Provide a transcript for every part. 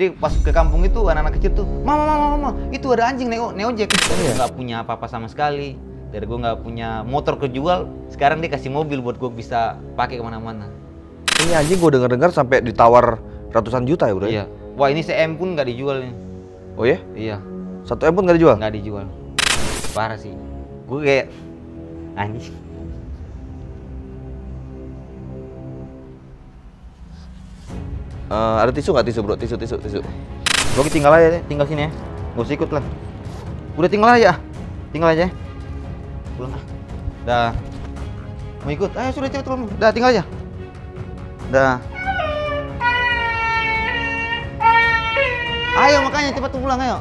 Jadi pas ke kampung itu anak-anak kecil tuh, mama, mama, mama, itu ada anjing neo, neo jack. Iya. Gak punya apa-apa sama sekali. Dari gue nggak punya motor kejual, sekarang dia kasih mobil buat gue bisa pakai kemana-mana. Ini anjing gue dengar dengar sampai ditawar ratusan juta ya udah. Ya? Iya. Wah ini se pun nggak dijual nih. Oh ya? Iya. Satu M pun nggak dijual? Nggak dijual. Parah sih. Gue kayak anjing. uh, ada tisu nggak tisu bro tisu tisu tisu Gue tinggal aja tinggal sini ya Gue ikut lah udah tinggal aja ah. tinggal aja ya. pulang ah dah mau ikut ayo sudah cepet pulang. dah tinggal aja dah ayo makanya cepet pulang ayo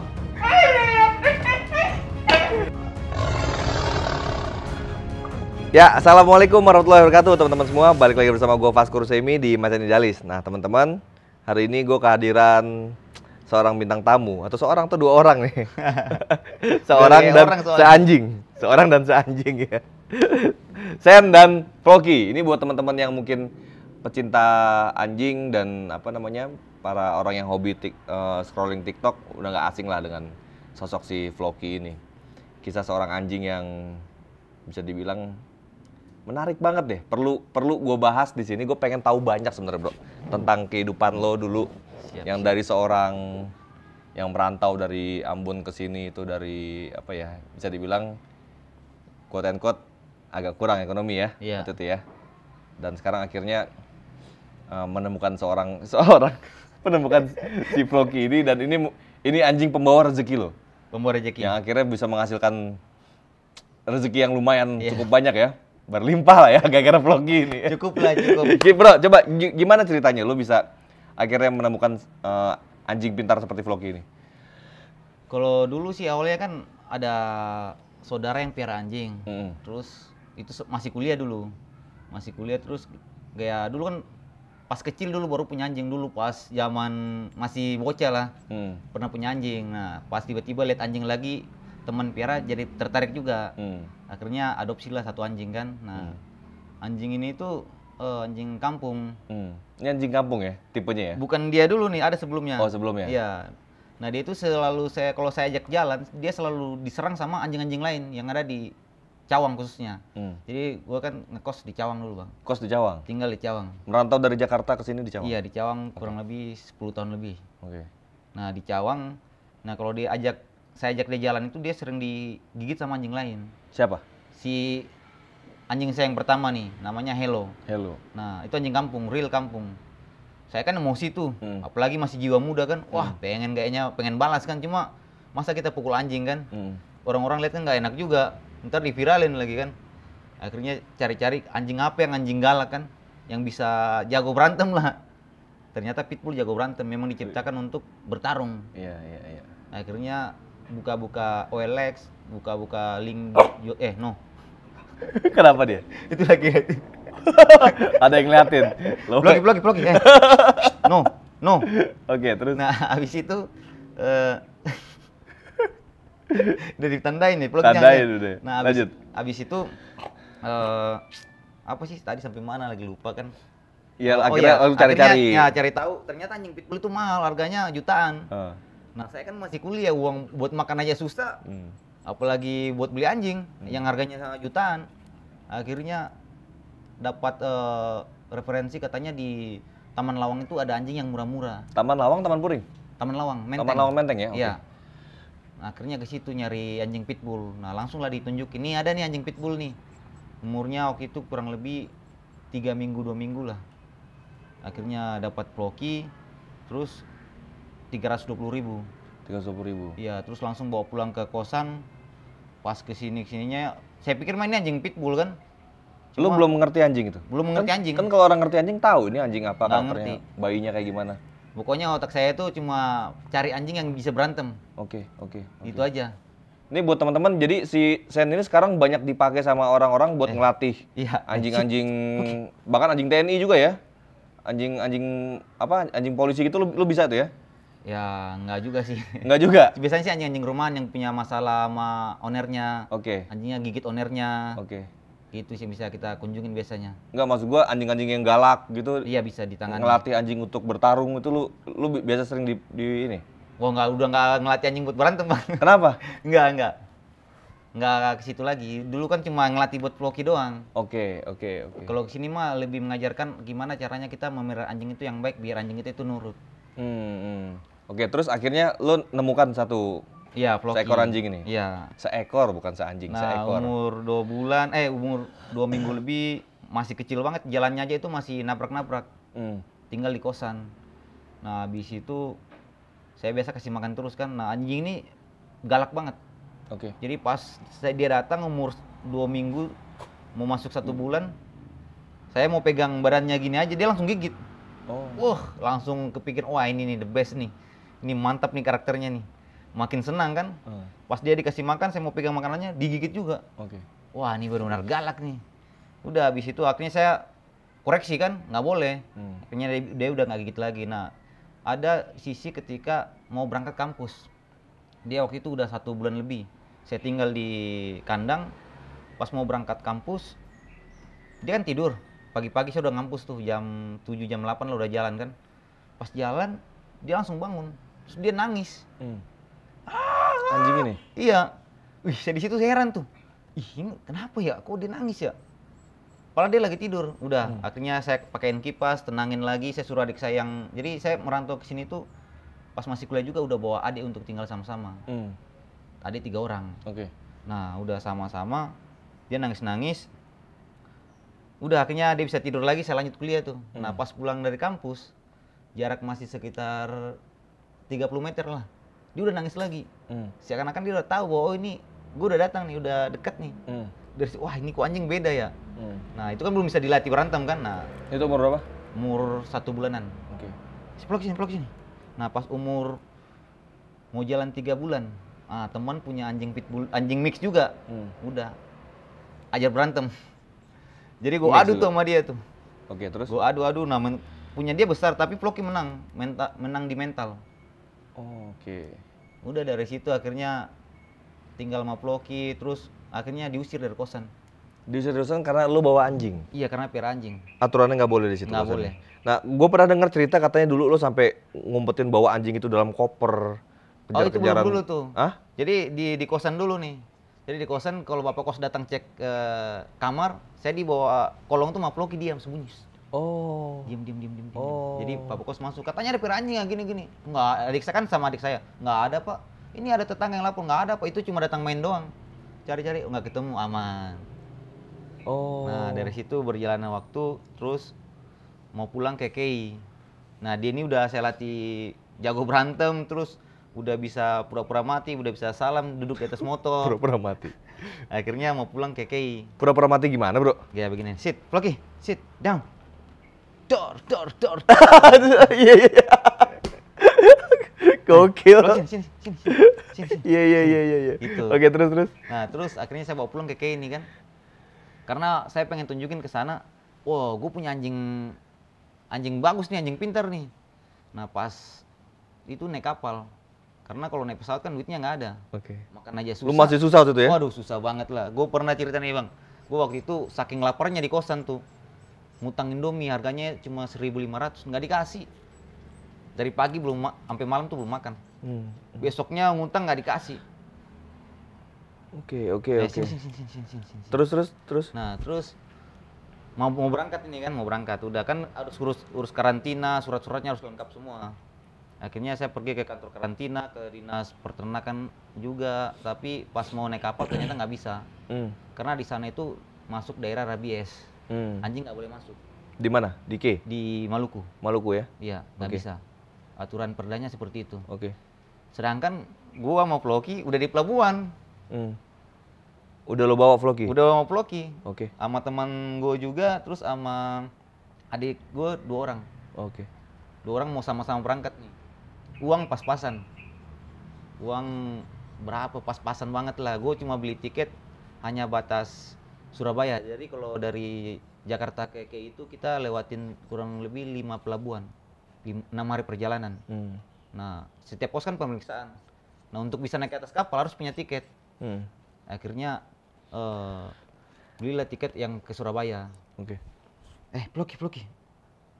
Ya, Assalamualaikum warahmatullahi wabarakatuh teman-teman semua. Balik lagi bersama gue Faskur Semi di Masjid Idealis. Nah, teman-teman, hari ini gue kehadiran seorang bintang tamu atau seorang atau dua orang nih seorang dan seanjing seorang dan seanjing ya Sen dan Floki ini buat teman-teman yang mungkin pecinta anjing dan apa namanya para orang yang hobi tic, uh, eh, scrolling TikTok udah nggak asing lah dengan sosok si Floki ini kisah seorang anjing yang bisa dibilang menarik banget deh. Perlu perlu gue bahas di sini. Gue pengen tahu banyak sebenarnya bro tentang kehidupan lo dulu siap, yang siap. dari seorang yang merantau dari Ambon ke sini itu dari apa ya bisa dibilang quote and quote agak kurang ekonomi ya yeah. itu ya dan sekarang akhirnya uh, menemukan seorang seorang menemukan si Proki ini dan ini ini anjing pembawa rezeki lo pembawa rezeki yang akhirnya bisa menghasilkan rezeki yang lumayan yeah. cukup banyak ya berlimpah lah ya gara-gara vlog ini Cukup lah, cukup. Bro, coba gimana ceritanya lu bisa akhirnya menemukan uh, anjing pintar seperti vlog ini? Kalau dulu sih awalnya kan ada saudara yang piara anjing. Hmm. Terus itu masih kuliah dulu. Masih kuliah terus gaya dulu kan pas kecil dulu baru punya anjing dulu pas zaman masih bocah lah. Hmm. Pernah punya anjing. Nah, pas tiba-tiba lihat anjing lagi teman piara jadi tertarik juga. Hmm akhirnya adopsi lah satu anjing kan nah hmm. anjing ini itu uh, eh, anjing kampung hmm. ini anjing kampung ya tipenya ya bukan dia dulu nih ada sebelumnya oh sebelumnya iya nah dia itu selalu saya kalau saya ajak jalan dia selalu diserang sama anjing-anjing lain yang ada di Cawang khususnya. Hmm. Jadi gue kan ngekos di Cawang dulu bang. Kos di Cawang? Tinggal di Cawang. Merantau dari Jakarta ke sini di Cawang? Iya di Cawang okay. kurang lebih 10 tahun lebih. Oke. Okay. Nah di Cawang, nah kalau diajak saya ajak dia jalan itu dia sering digigit sama anjing lain. Siapa? Si anjing saya yang pertama nih, namanya Hello. Hello. Nah, itu anjing kampung, real kampung. Saya kan emosi tuh, hmm. apalagi masih jiwa muda kan. Wah, hmm. pengen kayaknya pengen balas kan, cuma masa kita pukul anjing kan? orang hmm. Orang-orang lihat kan nggak enak juga. Ntar diviralin lagi kan. Akhirnya cari-cari anjing apa yang anjing galak kan, yang bisa jago berantem lah. Ternyata pitbull jago berantem, memang diciptakan untuk bertarung. Iya, iya, iya. Akhirnya buka-buka OLX, buka-buka link yuk oh. eh no kenapa dia itu lagi ada yang ngeliatin blogi blogi blok eh. no no oke okay, terus nah habis itu uh, udah ditandain nih blogi tandain udah nah abis, lanjut habis itu uh, apa sih tadi sampai mana lagi lupa kan ya oh, akhirnya oh, ya. cari-cari. Ya, cari tahu ternyata anjing pitbull itu mahal, harganya jutaan. Uh. Nah, saya kan masih kuliah, uang buat makan aja susah. Hmm apalagi buat beli anjing hmm. yang harganya sangat jutaan akhirnya dapat uh, referensi katanya di Taman Lawang itu ada anjing yang murah-murah Taman Lawang Taman Puring Taman Lawang Menteng Taman Lawang Menteng ya Iya. Nah, akhirnya ke situ nyari anjing pitbull nah langsunglah ditunjuk ini ada nih anjing pitbull nih umurnya waktu itu kurang lebih tiga minggu dua minggu lah akhirnya dapat Proki, terus tiga ratus dua puluh ribu ribu. Iya, terus langsung bawa pulang ke kosan. Pas ke sini sininya saya pikir mainnya anjing pitbull kan. Cuma, lu belum mengerti anjing itu? Belum mengerti kan, anjing. Kan kalau orang ngerti anjing tahu ini anjing apa Nggak ngerti. bayinya kayak gimana. Pokoknya otak saya itu cuma cari anjing yang bisa berantem. Oke, okay, oke. Okay, okay. Itu aja. Ini buat teman-teman, jadi si Sen ini sekarang banyak dipakai sama orang-orang buat eh, ngelatih iya. anjing-anjing, iya. bahkan anjing TNI juga ya, anjing-anjing apa, anjing polisi gitu, lo bisa tuh ya? Ya, enggak juga sih. Enggak juga? Biasanya sih anjing-anjing rumahan yang punya masalah sama ownernya. Oke. Okay. Anjingnya gigit ownernya. Oke. Okay. Itu sih bisa kita kunjungin biasanya. Enggak maksud gua anjing-anjing yang galak gitu. Iya, bisa ditangani. Ngelatih anjing untuk bertarung itu lu lu biasa sering di, di ini? Gua enggak udah nggak ngelatih anjing buat berantem, Bang. Kenapa? enggak, enggak. Enggak ke situ lagi. Dulu kan cuma ngelatih buat Floki doang. Oke, okay, oke, okay, oke. Okay. Kalau sini mah lebih mengajarkan gimana caranya kita memelihara anjing itu yang baik biar anjing itu itu nurut. Hmm. hmm. Oke, terus akhirnya lo nemukan satu ya, Seekor anjing ini. Iya. Seekor bukan seanjing, nah, seekor. umur dua bulan, eh umur dua minggu lebih masih kecil banget, jalannya aja itu masih naprak-naprak. Hmm. Tinggal di kosan. Nah, habis itu saya biasa kasih makan terus kan. Nah, anjing ini galak banget. Oke. Okay. Jadi pas saya dia datang umur dua minggu mau masuk satu hmm. bulan, saya mau pegang badannya gini aja dia langsung gigit. Oh. Wah, langsung kepikir wah ini nih the best nih ini mantap nih karakternya nih. Makin senang kan. Hmm. Pas dia dikasih makan, saya mau pegang makanannya, digigit juga. Oke. Okay. Wah, ini benar-benar galak nih. Udah habis itu akhirnya saya koreksi kan, nggak boleh. Hmm. Akhirnya dia, dia udah nggak gigit lagi. Nah, ada sisi ketika mau berangkat kampus. Dia waktu itu udah satu bulan lebih. Saya tinggal di kandang. Pas mau berangkat kampus, dia kan tidur. Pagi-pagi saya udah ngampus tuh jam 7 jam 8 lah udah jalan kan. Pas jalan, dia langsung bangun Terus dia nangis. Hmm. Ah. Anjing ini? Iya. Wih, saya di situ saya heran tuh. Ih, kenapa ya? Kok dia nangis ya? Padahal dia lagi tidur. Udah, hmm. akhirnya saya pakaiin kipas, tenangin lagi. Saya suruh adik saya yang... Jadi saya merantau ke sini tuh pas masih kuliah juga udah bawa adik untuk tinggal sama-sama. Hmm. Adik tiga orang. Oke. Okay. Nah, udah sama-sama. Dia nangis-nangis. Udah, akhirnya dia bisa tidur lagi, saya lanjut kuliah tuh. Nah, hmm. Nah, pas pulang dari kampus, jarak masih sekitar 30 meter lah dia udah nangis lagi hmm. seakan-akan dia udah tahu bahwa oh ini gue udah datang nih udah deket nih hmm. dari wah ini kok anjing beda ya hmm. nah itu kan belum bisa dilatih berantem kan nah itu umur berapa umur satu bulanan oke okay. Seplok sini seplok sini nah pas umur mau jalan tiga bulan nah, teman punya anjing pitbull anjing mix juga hmm. udah ajar berantem jadi gue adu tuh sama dia tuh oke okay, terus gue adu adu nah punya dia besar tapi Floki menang Menta menang di mental Oh, Oke. Okay. Udah dari situ akhirnya tinggal sama Ploki, terus akhirnya diusir dari kosan. Diusir dari kosan karena lu bawa anjing? Iya, karena piara anjing. Aturannya nggak boleh di situ Nggak boleh. Nah, gue pernah dengar cerita katanya dulu lo sampai ngumpetin bawa anjing itu dalam koper. Kejar oh, itu belum dulu tuh. Hah? Jadi di, di kosan dulu nih. Jadi di kosan kalau bapak kos datang cek uh, kamar, saya dibawa kolong tuh maploki diam sembunyi Oh. Diem diem diem diem. diem. Oh. Jadi Pak Bokos masuk. Katanya ada piranha gini gini. Enggak, adik saya kan sama adik saya. Enggak ada, Pak. Ini ada tetangga yang lapor, enggak ada, Pak. Itu cuma datang main doang. Cari-cari enggak ketemu, aman. Oh. Nah, dari situ berjalannya waktu terus mau pulang ke KI. Nah, dia ini udah saya latih jago berantem terus udah bisa pura-pura mati, udah bisa salam duduk di atas motor. pura-pura mati. Akhirnya mau pulang ke KI. Pura-pura mati gimana, Bro? Ya begini, sit, Floki, sit, down, dor dor dor. Iya iya. Gokil. Oh, sini, sini, sini, sini. Iya, iya, iya, iya, iya. Gitu. Oke, terus, terus. Nah, terus akhirnya saya bawa pulang ke ini kan. Karena saya pengen tunjukin ke sana, wow, gue punya anjing anjing bagus nih, anjing pintar nih. Nah, pas itu naik kapal. Karena kalau naik pesawat kan duitnya nggak ada. Oke. Okay. Makan aja susah. Lu masih susah waktu itu ya? Waduh, susah banget lah. Gue pernah cerita nih, Bang. Gue waktu itu saking laparnya di kosan tuh ngutang Indomie harganya cuma 1.500 nggak dikasih dari pagi belum ma sampai malam tuh belum makan hmm. hmm. besoknya ngutang nggak dikasih oke oke eh, oke terus terus terus nah terus mau mau berangkat ini kan mau berangkat udah kan harus urus urus karantina surat-suratnya harus lengkap semua akhirnya saya pergi ke kantor karantina ke dinas peternakan juga tapi pas mau naik kapal ternyata nggak bisa hmm. karena di sana itu masuk daerah rabies hmm. anjing nggak boleh masuk. Di mana? Di K? Di Maluku. Maluku ya? Iya, nggak okay. bisa. Aturan perdanya seperti itu. Oke. Okay. Sedangkan gua mau Floki udah di pelabuhan. Hmm. Udah lo bawa Floki? Udah mau bawa Floki. Oke. Okay. Sama teman gua juga, terus sama adik gua dua orang. Oke. Okay. Dua orang mau sama-sama berangkat nih. Uang pas-pasan. Uang berapa pas-pasan banget lah. Gue cuma beli tiket hanya batas Surabaya. Jadi kalau dari Jakarta ke ke itu kita lewatin kurang lebih lima pelabuhan, enam hari perjalanan. Hmm. Nah setiap pos kan pemeriksaan. Nah untuk bisa naik ke atas kapal harus punya tiket. Hmm. Akhirnya uh, belilah tiket yang ke Surabaya. Oke. Okay. Eh Ploki Ploki.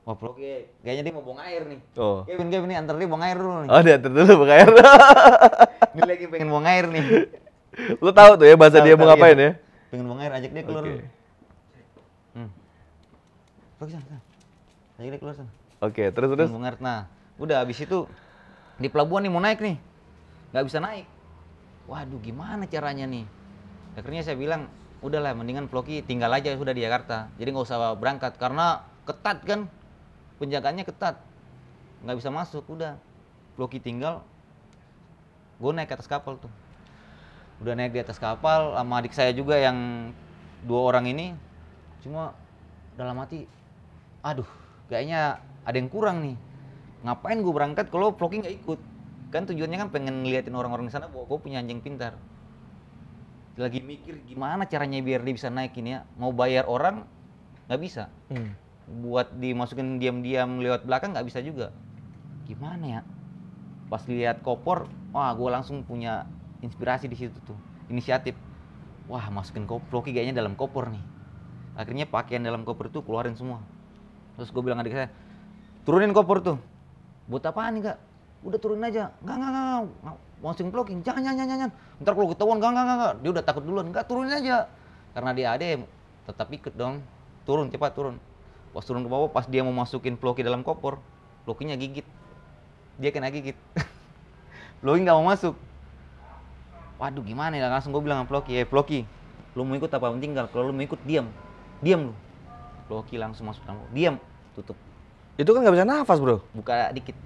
Wah Ploki kayaknya dia mau buang air nih. Oh. Kevin Kevin nih antar dia buang air dulu nih. Oh dia antar dulu buang air. dia lagi pengen buang air nih. Lu tahu tuh ya bahasa tau, dia mau ngapain ya? pengen buang air ajak dia keluar okay. hmm. pergi ajak dia keluar oke okay, terus terus buang air nah udah habis itu di pelabuhan nih mau naik nih nggak bisa naik waduh gimana caranya nih akhirnya saya bilang udahlah mendingan Floki tinggal aja sudah di Jakarta jadi nggak usah berangkat karena ketat kan penjagaannya ketat nggak bisa masuk udah Floki tinggal gue naik ke atas kapal tuh udah naik di atas kapal sama adik saya juga yang dua orang ini cuma dalam hati aduh kayaknya ada yang kurang nih ngapain gue berangkat kalau vlogging gak ikut kan tujuannya kan pengen ngeliatin orang-orang di sana bahwa gue punya anjing pintar lagi mikir gimana caranya biar dia bisa naik ini ya mau bayar orang nggak bisa hmm. buat dimasukin diam-diam lewat belakang nggak bisa juga gimana ya pas lihat kopor wah gue langsung punya inspirasi di situ tuh inisiatif wah masukin kopi kayaknya dalam koper nih akhirnya pakaian dalam koper tuh keluarin semua terus gue bilang adik saya turunin koper tuh buat apaan nih kak udah turunin aja nggak nggak nggak masukin blocking jangan jangan jangan jangan ntar kalau ketahuan nggak nggak nggak dia udah takut duluan nggak turunin aja karena dia ada tetap ikut dong turun cepat turun pas turun ke bawah pas dia mau masukin bloki dalam koper blokinya gigit dia kena gigit bloki nggak mau masuk waduh gimana ya langsung gue bilang sama Ploki ya eh, Ploki lu mau ikut apa penting tinggal kalau lu mau ikut diam diam lu Ploki langsung masuk kamar diam tutup itu kan nggak bisa nafas bro buka dikit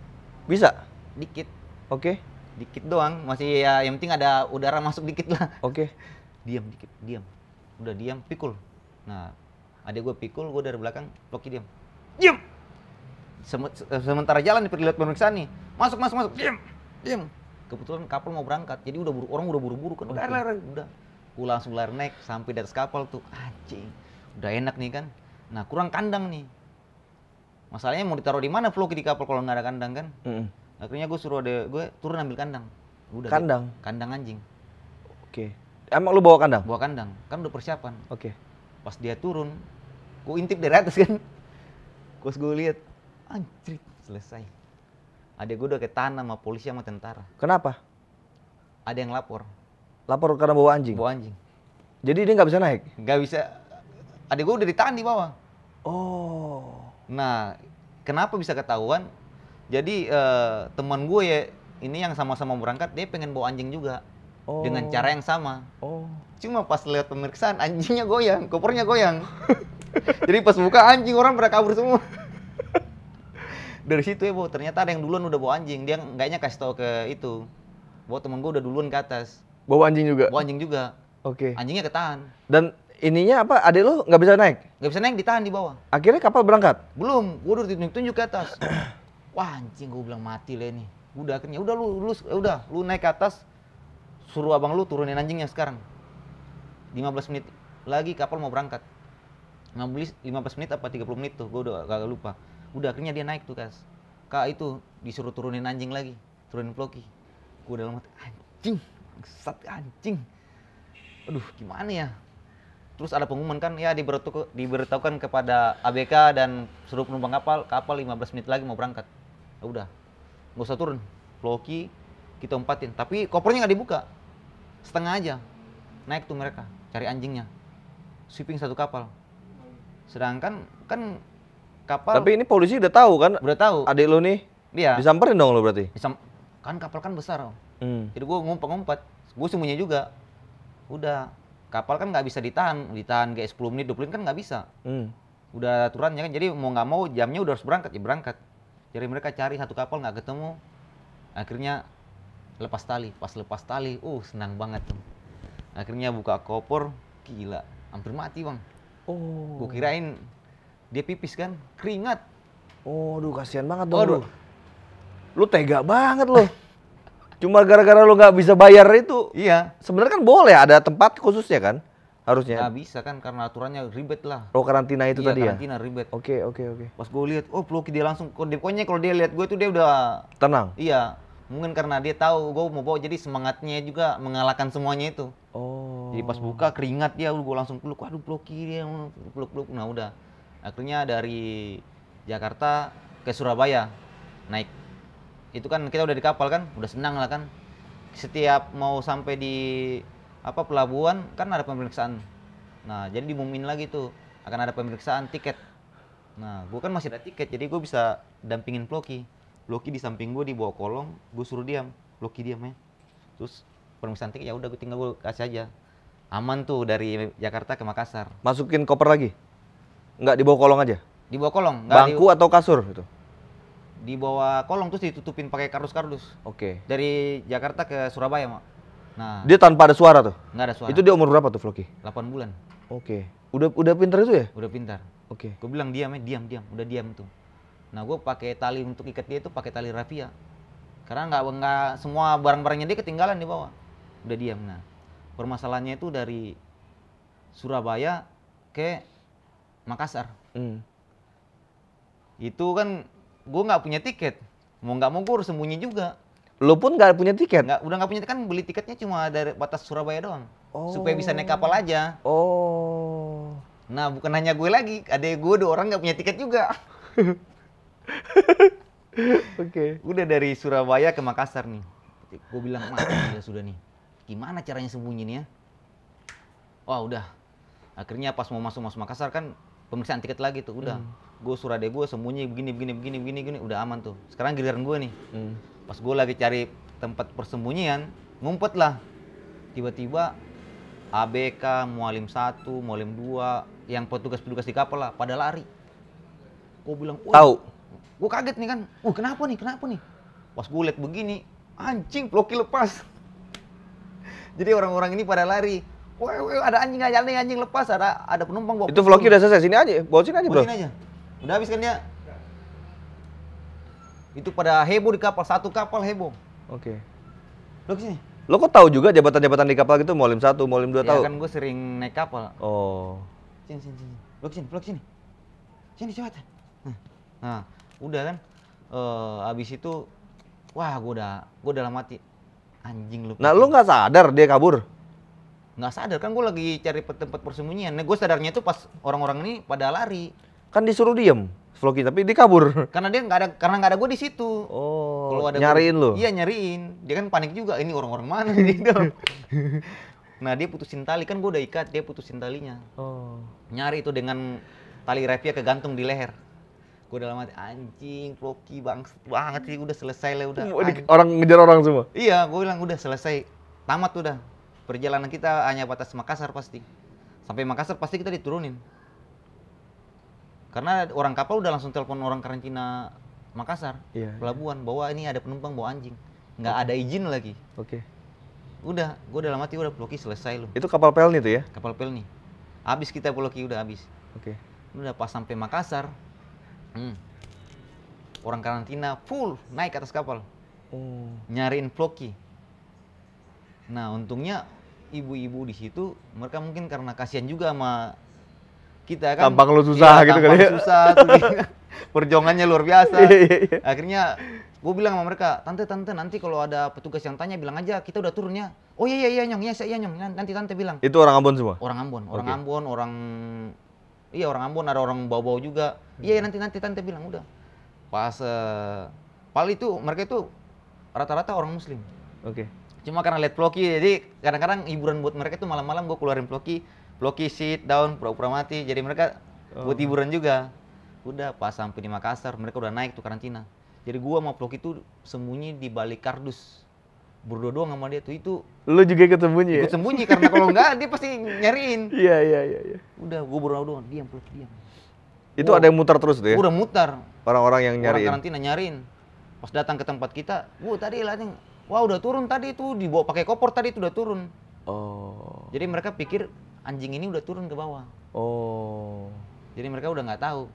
bisa dikit oke okay. dikit doang masih ya yang penting ada udara masuk dikit lah oke okay. diam dikit diam udah diam pikul nah ada gue pikul gue dari belakang Ploki diam diam sementara jalan di pemeriksaan nih masuk masuk masuk diam diam kebetulan kapal mau berangkat jadi udah buru, orang udah buru-buru kan oh, udah lari. Gitu. udah Gua langsung lari naik sampai di atas kapal tuh anjing udah enak nih kan nah kurang kandang nih masalahnya mau ditaruh di mana vlog di kapal kalau nggak ada kandang kan mm. akhirnya gue suruh ada gue turun ambil kandang udah kandang deh. kandang anjing oke okay. emang lu bawa kandang bawa kandang kan udah persiapan oke okay. pas dia turun gue intip dari atas kan gue lihat anjir selesai ada gue udah ke tanah sama polisi sama tentara. Kenapa? Ada yang lapor. Lapor karena bawa anjing? Bawa anjing. Jadi dia nggak bisa naik? Nggak bisa. Ada gue udah ditahan di bawah. Oh. Nah, kenapa bisa ketahuan? Jadi uh, teman gue ya, ini yang sama-sama berangkat, dia pengen bawa anjing juga. Oh. Dengan cara yang sama. Oh. Cuma pas lihat pemeriksaan, anjingnya goyang, kopernya goyang. Jadi pas buka anjing orang pada kabur semua dari situ ya bu ternyata ada yang duluan udah bawa anjing dia enggaknya kasih tau ke itu bawa temen gue udah duluan ke atas bawa anjing juga bawa anjing juga oke okay. anjingnya ketahan dan ininya apa adik lo nggak bisa naik nggak bisa naik ditahan di bawah akhirnya kapal berangkat belum gue udah ditunjuk tunjuk ke atas wah anjing gue bilang mati lah ini udah akhirnya udah lu lu eh, udah lu naik ke atas suruh abang lu turunin anjingnya sekarang 15 menit lagi kapal mau berangkat 15 15 menit apa 30 menit tuh gue udah gak lupa udah akhirnya dia naik tuh kas kak itu disuruh turunin anjing lagi turunin Floki gue dalam hati anjing sat anjing aduh gimana ya terus ada pengumuman kan ya diberitahu, diberitahukan kepada ABK dan suruh penumpang kapal kapal 15 menit lagi mau berangkat ya udah nggak usah turun Floki kita umpatin tapi kopernya nggak dibuka setengah aja naik tuh mereka cari anjingnya sweeping satu kapal sedangkan kan kapal tapi ini polisi udah tahu kan udah tahu adik lo nih iya disamperin dong lo berarti Disam kan kapal kan besar lo hmm. jadi gue ngumpet-ngumpet gue sembunyi juga udah kapal kan nggak bisa ditahan ditahan kayak 10 menit 20 menit kan nggak bisa hmm. udah aturannya kan jadi mau nggak mau jamnya udah harus berangkat ya berangkat jadi mereka cari satu kapal nggak ketemu akhirnya lepas tali pas lepas tali uh senang banget tuh akhirnya buka koper, gila hampir mati bang oh gue kirain dia pipis kan keringat oh aduh kasihan banget dong aduh. lu tega banget lo cuma gara-gara lu nggak bisa bayar itu iya sebenarnya kan boleh ada tempat khususnya kan harusnya nggak bisa kan karena aturannya ribet lah oh karantina itu iya, tadi karantina, ya karantina ribet oke okay, oke okay, oke okay. pas gue lihat oh Floki dia langsung pokoknya kalau dia lihat gue tuh dia udah tenang iya mungkin karena dia tahu gue mau bawa jadi semangatnya juga mengalahkan semuanya itu oh jadi pas buka keringat dia gue langsung peluk aduh Floki dia peluk peluk nah udah akhirnya dari Jakarta ke Surabaya naik itu kan kita udah di kapal kan udah senang lah kan setiap mau sampai di apa pelabuhan kan ada pemeriksaan nah jadi diumumin lagi tuh akan ada pemeriksaan tiket nah gue kan masih ada tiket jadi gue bisa dampingin Ploki Ploki di samping gue dibawa kolong gue suruh diam Ploki diam ya terus pemeriksaan tiket ya udah gue tinggal gue kasih aja aman tuh dari Jakarta ke Makassar masukin koper lagi Nggak di bawah kolong aja? Di bawah kolong. Nggak Bangku di... atau kasur itu? Di bawah kolong terus ditutupin pakai kardus-kardus. Oke. Okay. Dari Jakarta ke Surabaya, Mak. Nah. Dia tanpa ada suara tuh? Nggak ada suara. Itu dia umur berapa tuh, Floki? 8 bulan. Oke. Okay. Udah udah pintar itu ya? Udah pintar. Oke. Okay. Gue bilang diam ya, diam, diam. Udah diam tuh. Nah, gue pakai tali untuk ikat dia itu pakai tali rafia. Karena nggak nggak semua barang-barangnya dia ketinggalan di bawah. Udah diam. Nah, permasalahannya itu dari Surabaya ke Makassar. Hmm. Itu kan gue nggak punya tiket. Mau nggak mau gue harus sembunyi juga. Lo pun nggak punya tiket? Gak, udah nggak punya tiket kan beli tiketnya cuma dari batas Surabaya doang. Oh. Supaya bisa naik kapal aja. Oh. Nah bukan hanya gue lagi, ada gue dua orang nggak punya tiket juga. Oke. okay. Udah dari Surabaya ke Makassar nih. Gue bilang mati ya sudah nih. Gimana caranya sembunyi nih ya? Wah udah. Akhirnya pas mau masuk masuk Makassar kan pemeriksaan tiket lagi tuh udah hmm. gue surade gue sembunyi begini begini begini begini begini udah aman tuh sekarang giliran gue nih hmm. pas gue lagi cari tempat persembunyian ngumpet lah tiba-tiba ABK mualim satu mualim dua yang petugas-petugas di kapal lah pada lari gue bilang tahu gue kaget nih kan uh kenapa nih kenapa nih pas gue liat begini anjing ploki lepas jadi orang-orang ini pada lari Wew, ada anjing aja nih, anjing lepas, ada ada penumpang bawa. Itu vlognya udah selesai, sini aja, bawa sini aja, Bro. Sini aja. Udah habis kan dia? Itu pada heboh di kapal, satu kapal heboh. Oke. Okay. Lo sini. Lo kok tahu juga jabatan-jabatan di kapal gitu, Molim 1, Molim 2 ya, tahu? kan gue sering naik kapal. Oh. Sini, sini, sini. Lo sini, lo ke Sini jabatan. Nah, nah udah kan. Uh, eh, abis itu, wah gue udah, gue udah mati. Anjing lu. Nah, lu nggak sadar dia kabur? nggak sadar kan gue lagi cari tempat persembunyian. Nah gue sadarnya itu pas orang-orang ini pada lari. Kan disuruh diem, Vlogi tapi dia kabur. Karena dia nggak ada karena nggak ada gue di situ. Oh. Kalau ada nyariin lo. Iya nyariin. Dia kan panik juga. Ini orang-orang mana gitu. nah dia putusin tali kan gue udah ikat dia putusin talinya. Oh. Nyari itu dengan tali rafia kegantung di leher gue dalam hati anjing Floki bang banget sih udah selesai lah udah anjing. orang ngejar orang semua iya gue bilang udah selesai tamat udah perjalanan kita hanya batas Makassar pasti sampai Makassar pasti kita diturunin karena orang kapal udah langsung telepon orang karantina Makassar iya, pelabuhan iya. bahwa ini ada penumpang bawa anjing nggak okay. ada izin lagi oke okay. udah gue dalam hati udah peloki selesai loh. itu kapal pelni tuh ya kapal pelni habis kita peloki udah habis oke okay. udah pas sampai Makassar hmm, orang karantina full naik atas kapal oh. nyariin peloki Nah, untungnya ibu-ibu di situ mereka mungkin karena kasihan juga sama kita kan tampang lu iya, susah ya, gitu kali ya. susah perjuangannya luar biasa. Iya, iya, Akhirnya gue bilang sama mereka, "Tante, tante, nanti kalau ada petugas yang tanya bilang aja kita udah turunnya." "Oh iya iya iya, Nyong. Iya, iya, Nyong. Nanti tante bilang." Itu orang Ambon semua? Orang Ambon, orang okay. Ambon, orang Iya, orang Ambon ada orang bau-bau juga. Iya, hmm. nanti nanti tante bilang udah. Pas uh, pal itu mereka itu rata-rata orang muslim. Oke. Okay cuma karena lihat Floki jadi kadang-kadang hiburan buat mereka itu malam-malam gue keluarin Floki Floki sit down pura-pura mati jadi mereka oh. buat hiburan juga udah pas sampai di Makassar mereka udah naik tuh karantina jadi gue mau Floki tuh sembunyi di balik kardus berdua doang sama dia tuh itu lu juga ikut sembunyi ya? ikut ya? sembunyi karena kalau enggak dia pasti nyariin iya iya iya ya. udah gue berdua doang diam Floki diam itu wow. ada yang mutar terus tuh ya? Udah mutar. Orang-orang yang nyariin. Orang karantina nyariin. Pas datang ke tempat kita, gua tadi lah wah udah turun tadi itu dibawa pakai koper tadi itu udah turun. Oh. Jadi mereka pikir anjing ini udah turun ke bawah. Oh. Jadi mereka udah nggak tahu.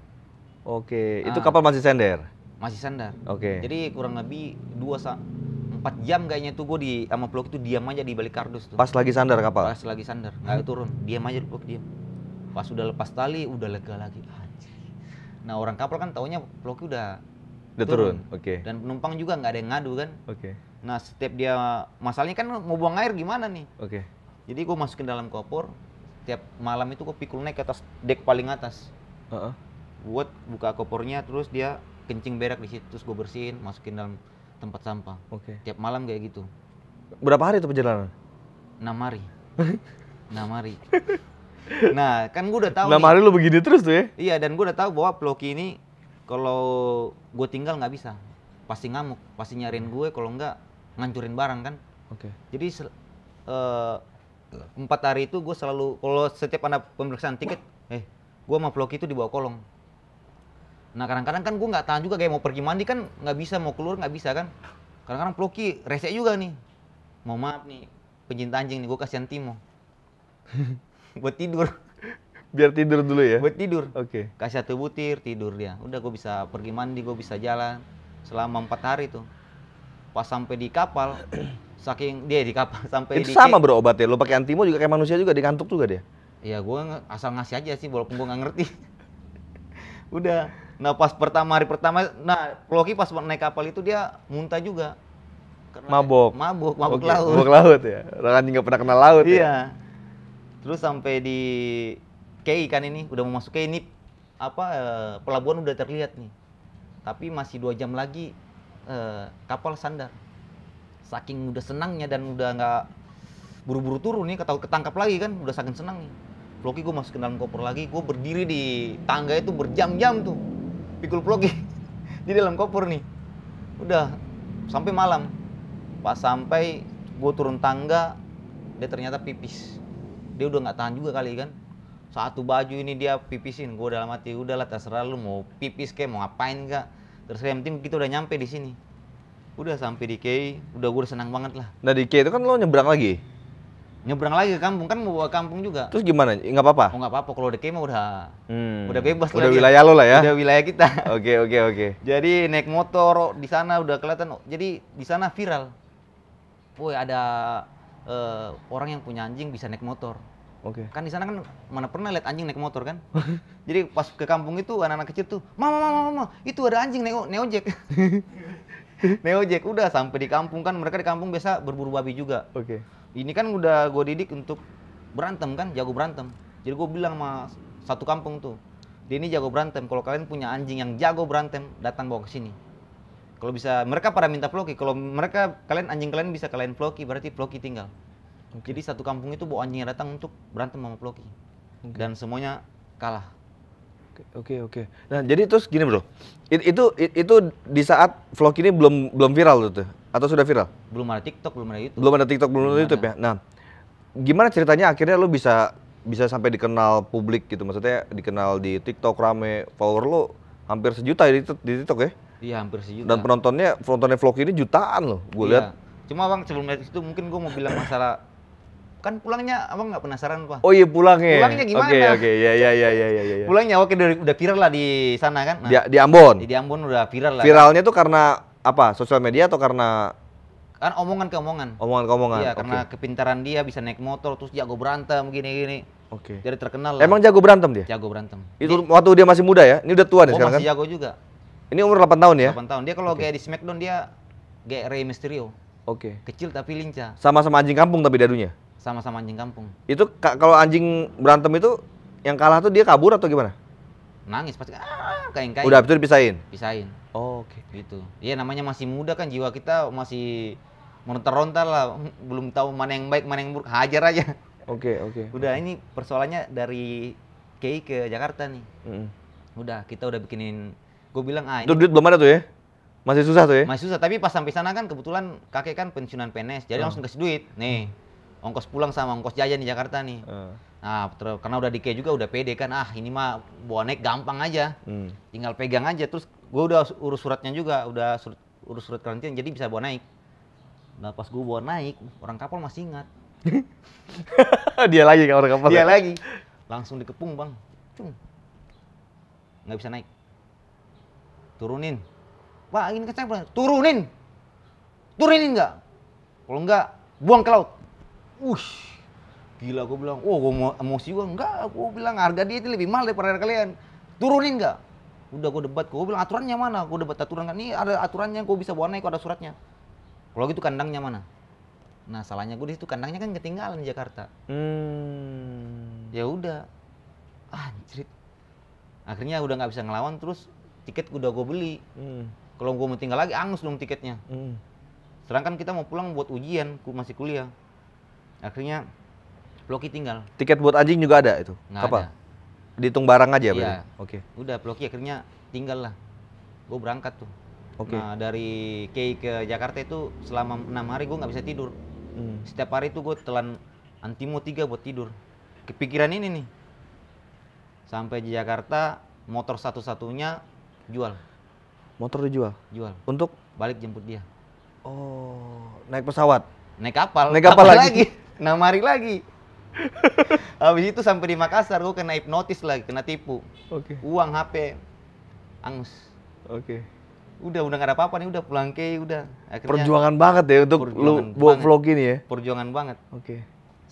Oke, okay. itu ah. kapal masih sender? Masih sender. Oke. Okay. Jadi kurang lebih dua sa 4 jam kayaknya tuh gue di sama peluk itu diam aja di balik kardus tuh. Pas lagi sandar kapal? Pas lagi sandar, nggak hmm. turun, diam aja di peluk diam. Pas udah lepas tali, udah lega lagi. Nah orang kapal kan taunya peluk udah udah turun, turun. oke okay. dan penumpang juga nggak ada yang ngadu kan oke okay. nah setiap dia masalahnya kan mau buang air gimana nih oke okay. jadi gue masukin dalam kopor, setiap malam itu gue pikul naik ke atas dek paling atas uh -uh. buat buka kopornya terus dia kencing berak di situ terus gue bersihin masukin dalam tempat sampah oke okay. tiap malam kayak gitu berapa hari itu perjalanan enam hari enam hari nah kan gue udah tahu enam hari lo begini terus tuh ya iya dan gue udah tahu bahwa Ploki ini kalau gue tinggal nggak bisa pasti ngamuk pasti nyariin gue kalau nggak ngancurin barang kan oke okay. jadi uh, empat hari itu gue selalu kalau setiap ada pemeriksaan tiket eh gue sama Floki itu dibawa kolong nah kadang-kadang kan gue nggak tahan juga kayak mau pergi mandi kan nggak bisa mau keluar nggak bisa kan kadang-kadang Floki rese juga nih mau maaf nih pencinta anjing nih gue kasihan Timo buat tidur biar tidur dulu ya buat tidur oke okay. kasih satu butir tidur dia udah gue bisa pergi mandi gue bisa jalan selama empat hari tuh pas sampai di kapal saking dia di kapal sampai itu di sama bro obatnya lo pakai antimo juga kayak manusia juga dikantuk juga dia Iya gue asal ngasih aja sih walaupun gue nggak ngerti udah nah pas pertama hari pertama nah Loki pas naik kapal itu dia muntah juga Karena mabok mabok mabok okay. laut mabok laut ya orang nggak pernah kenal laut ya. iya ya? terus sampai di kei kan ini udah mau masuk kei ini apa eh, pelabuhan udah terlihat nih tapi masih dua jam lagi eh, kapal sandar saking udah senangnya dan udah nggak buru-buru turun nih ketahu ketangkap lagi kan udah saking senang nih Floki gue masuk ke dalam koper lagi gue berdiri di tangga itu berjam-jam tuh pikul Floki di dalam koper nih udah sampai malam pas sampai gue turun tangga dia ternyata pipis dia udah nggak tahan juga kali kan satu baju ini dia pipisin gue dalam hati udahlah terserah lu mau pipis kayak mau ngapain enggak terus yang penting kita udah nyampe di sini udah sampai di K udah gue senang banget lah nah di K itu kan lo nyebrang lagi nyebrang lagi ke kampung kan mau bawa kampung juga terus gimana nggak apa-apa oh, nggak apa-apa kalau di udah mah udah hmm. udah bebas udah lagi. wilayah lo lah ya udah wilayah kita oke oke oke jadi naik motor di sana udah kelihatan jadi di sana viral woi ada uh, orang yang punya anjing bisa naik motor Oke. Okay. Kan di sana kan mana pernah lihat anjing naik motor kan? Jadi pas ke kampung itu anak-anak kecil tuh, "Mama, mama, mama, itu ada anjing naik naik ojek." naik ojek udah sampai di kampung kan mereka di kampung biasa berburu babi juga. Oke. Okay. Ini kan udah gue didik untuk berantem kan, jago berantem. Jadi gue bilang sama satu kampung tuh, dia ini jago berantem. Kalau kalian punya anjing yang jago berantem, datang bawa ke sini. Kalau bisa, mereka para minta vlogi Kalau mereka, kalian anjing kalian bisa kalian vlogi berarti vlogi tinggal. Okay. Jadi satu kampung itu bawa anjing datang untuk berantem sama Ploki. Okay. Dan semuanya kalah. Oke okay, oke. Okay. Nah jadi terus gini bro, It, itu it, itu di saat vlog ini belum belum viral tuh atau sudah viral? Belum ada TikTok, belum ada YouTube. Belum ada TikTok, belum, belum ada YouTube ya. Nah, gimana ceritanya akhirnya lo bisa bisa sampai dikenal publik gitu? Maksudnya dikenal di TikTok rame, follower lo hampir sejuta di, di TikTok ya? Iya hampir sejuta. Dan penontonnya penontonnya vlog ini jutaan loh, gue iya. lihat. Cuma bang sebelum itu mungkin gue mau bilang masalah kan pulangnya abang nggak penasaran pak oh iya pulangnya pulangnya gimana oke okay, oke okay. ya ya ya ya ya ya pulangnya oke okay, udah, viral lah di sana kan nah, di, di Ambon di, di Ambon udah viral lah viralnya kan? tuh karena apa sosial media atau karena kan omongan ke omongan omongan ke omongan iya karena kepintaran dia bisa naik motor terus jago berantem gini gini oke okay. jadi terkenal lah. emang jago berantem dia jago berantem itu dia, waktu dia masih muda ya ini udah tua nih oh, sekarang masih kan? jago juga ini umur 8 tahun ya 8 tahun dia kalau okay. kayak di Smackdown dia kayak Rey Mysterio oke okay. kecil tapi lincah sama-sama anjing kampung tapi dadunya sama-sama anjing kampung. Itu kalau anjing berantem itu yang kalah tuh dia kabur atau gimana? Nangis pasti ah, kain-kain. Udah itu dipisahin. Pisahin. Oh, oke. Okay. Gitu. Iya namanya masih muda kan jiwa kita masih meronta-ronta lah, belum tahu mana yang baik, mana yang buruk, hajar aja. Oke, okay, oke. Okay. Udah ini persoalannya dari KI ke Jakarta nih. Mm. Udah, kita udah bikinin gue bilang ah itu duit belum ada tuh ya masih susah tuh ya masih susah tapi pas sampai sana kan kebetulan kakek kan pensiunan PNS jadi oh. langsung kasih duit nih ongkos pulang sama ongkos jajan di Jakarta nih. Uh. Nah, ter- karena udah dike juga udah pede kan, ah ini mah naik gampang aja, hmm. tinggal pegang aja. Terus gue udah urus suratnya juga, udah sur- urus surat karantina, jadi bisa bawa naik. Nah pas gue bawa naik, orang kapal masih ingat. Dia lagi kan orang kapal. Dia ya? lagi. Langsung dikepung bang, cung, nggak bisa naik. Turunin, pak ini kecepatan. turunin, turunin nggak? Kalau nggak, buang ke laut ush gila gue bilang oh gue mau emosi gue enggak gue bilang harga dia itu lebih mahal daripada kalian turunin enggak udah gue debat gue bilang aturannya mana gue debat aturan kan ini ada aturannya gue bisa bawa naik ada suratnya kalau gitu kandangnya mana nah salahnya gue di situ kandangnya kan ketinggalan di Jakarta hmm. ya udah anjrit akhirnya udah nggak bisa ngelawan terus tiket udah gue beli hmm. kalau gue mau tinggal lagi angus dong tiketnya hmm. sedangkan kita mau pulang buat ujian masih kuliah akhirnya Ploki tinggal tiket buat anjing juga ada itu Nggak apa ada. dihitung barang aja iya. berarti oke okay. udah Ploki akhirnya tinggal lah gue berangkat tuh Oke. Okay. Nah dari kei ke Jakarta itu selama enam hari gue nggak bisa tidur. Hmm. Setiap hari itu gue telan antimo tiga buat tidur. Kepikiran ini nih. Sampai di Jakarta motor satu-satunya jual. Motor dijual? Jual. Untuk balik jemput dia. Oh, naik pesawat? Naik kapal. Naik kapal, kapal lagi. lagi enam hari lagi habis itu sampai di Makassar gue kena hipnotis lagi kena tipu oke okay. uang HP angus oke okay. udah udah gak ada apa-apa nih udah pulang ke udah Akhirnya, perjuangan banget ya untuk lu buat vlog ini ya perjuangan banget oke okay.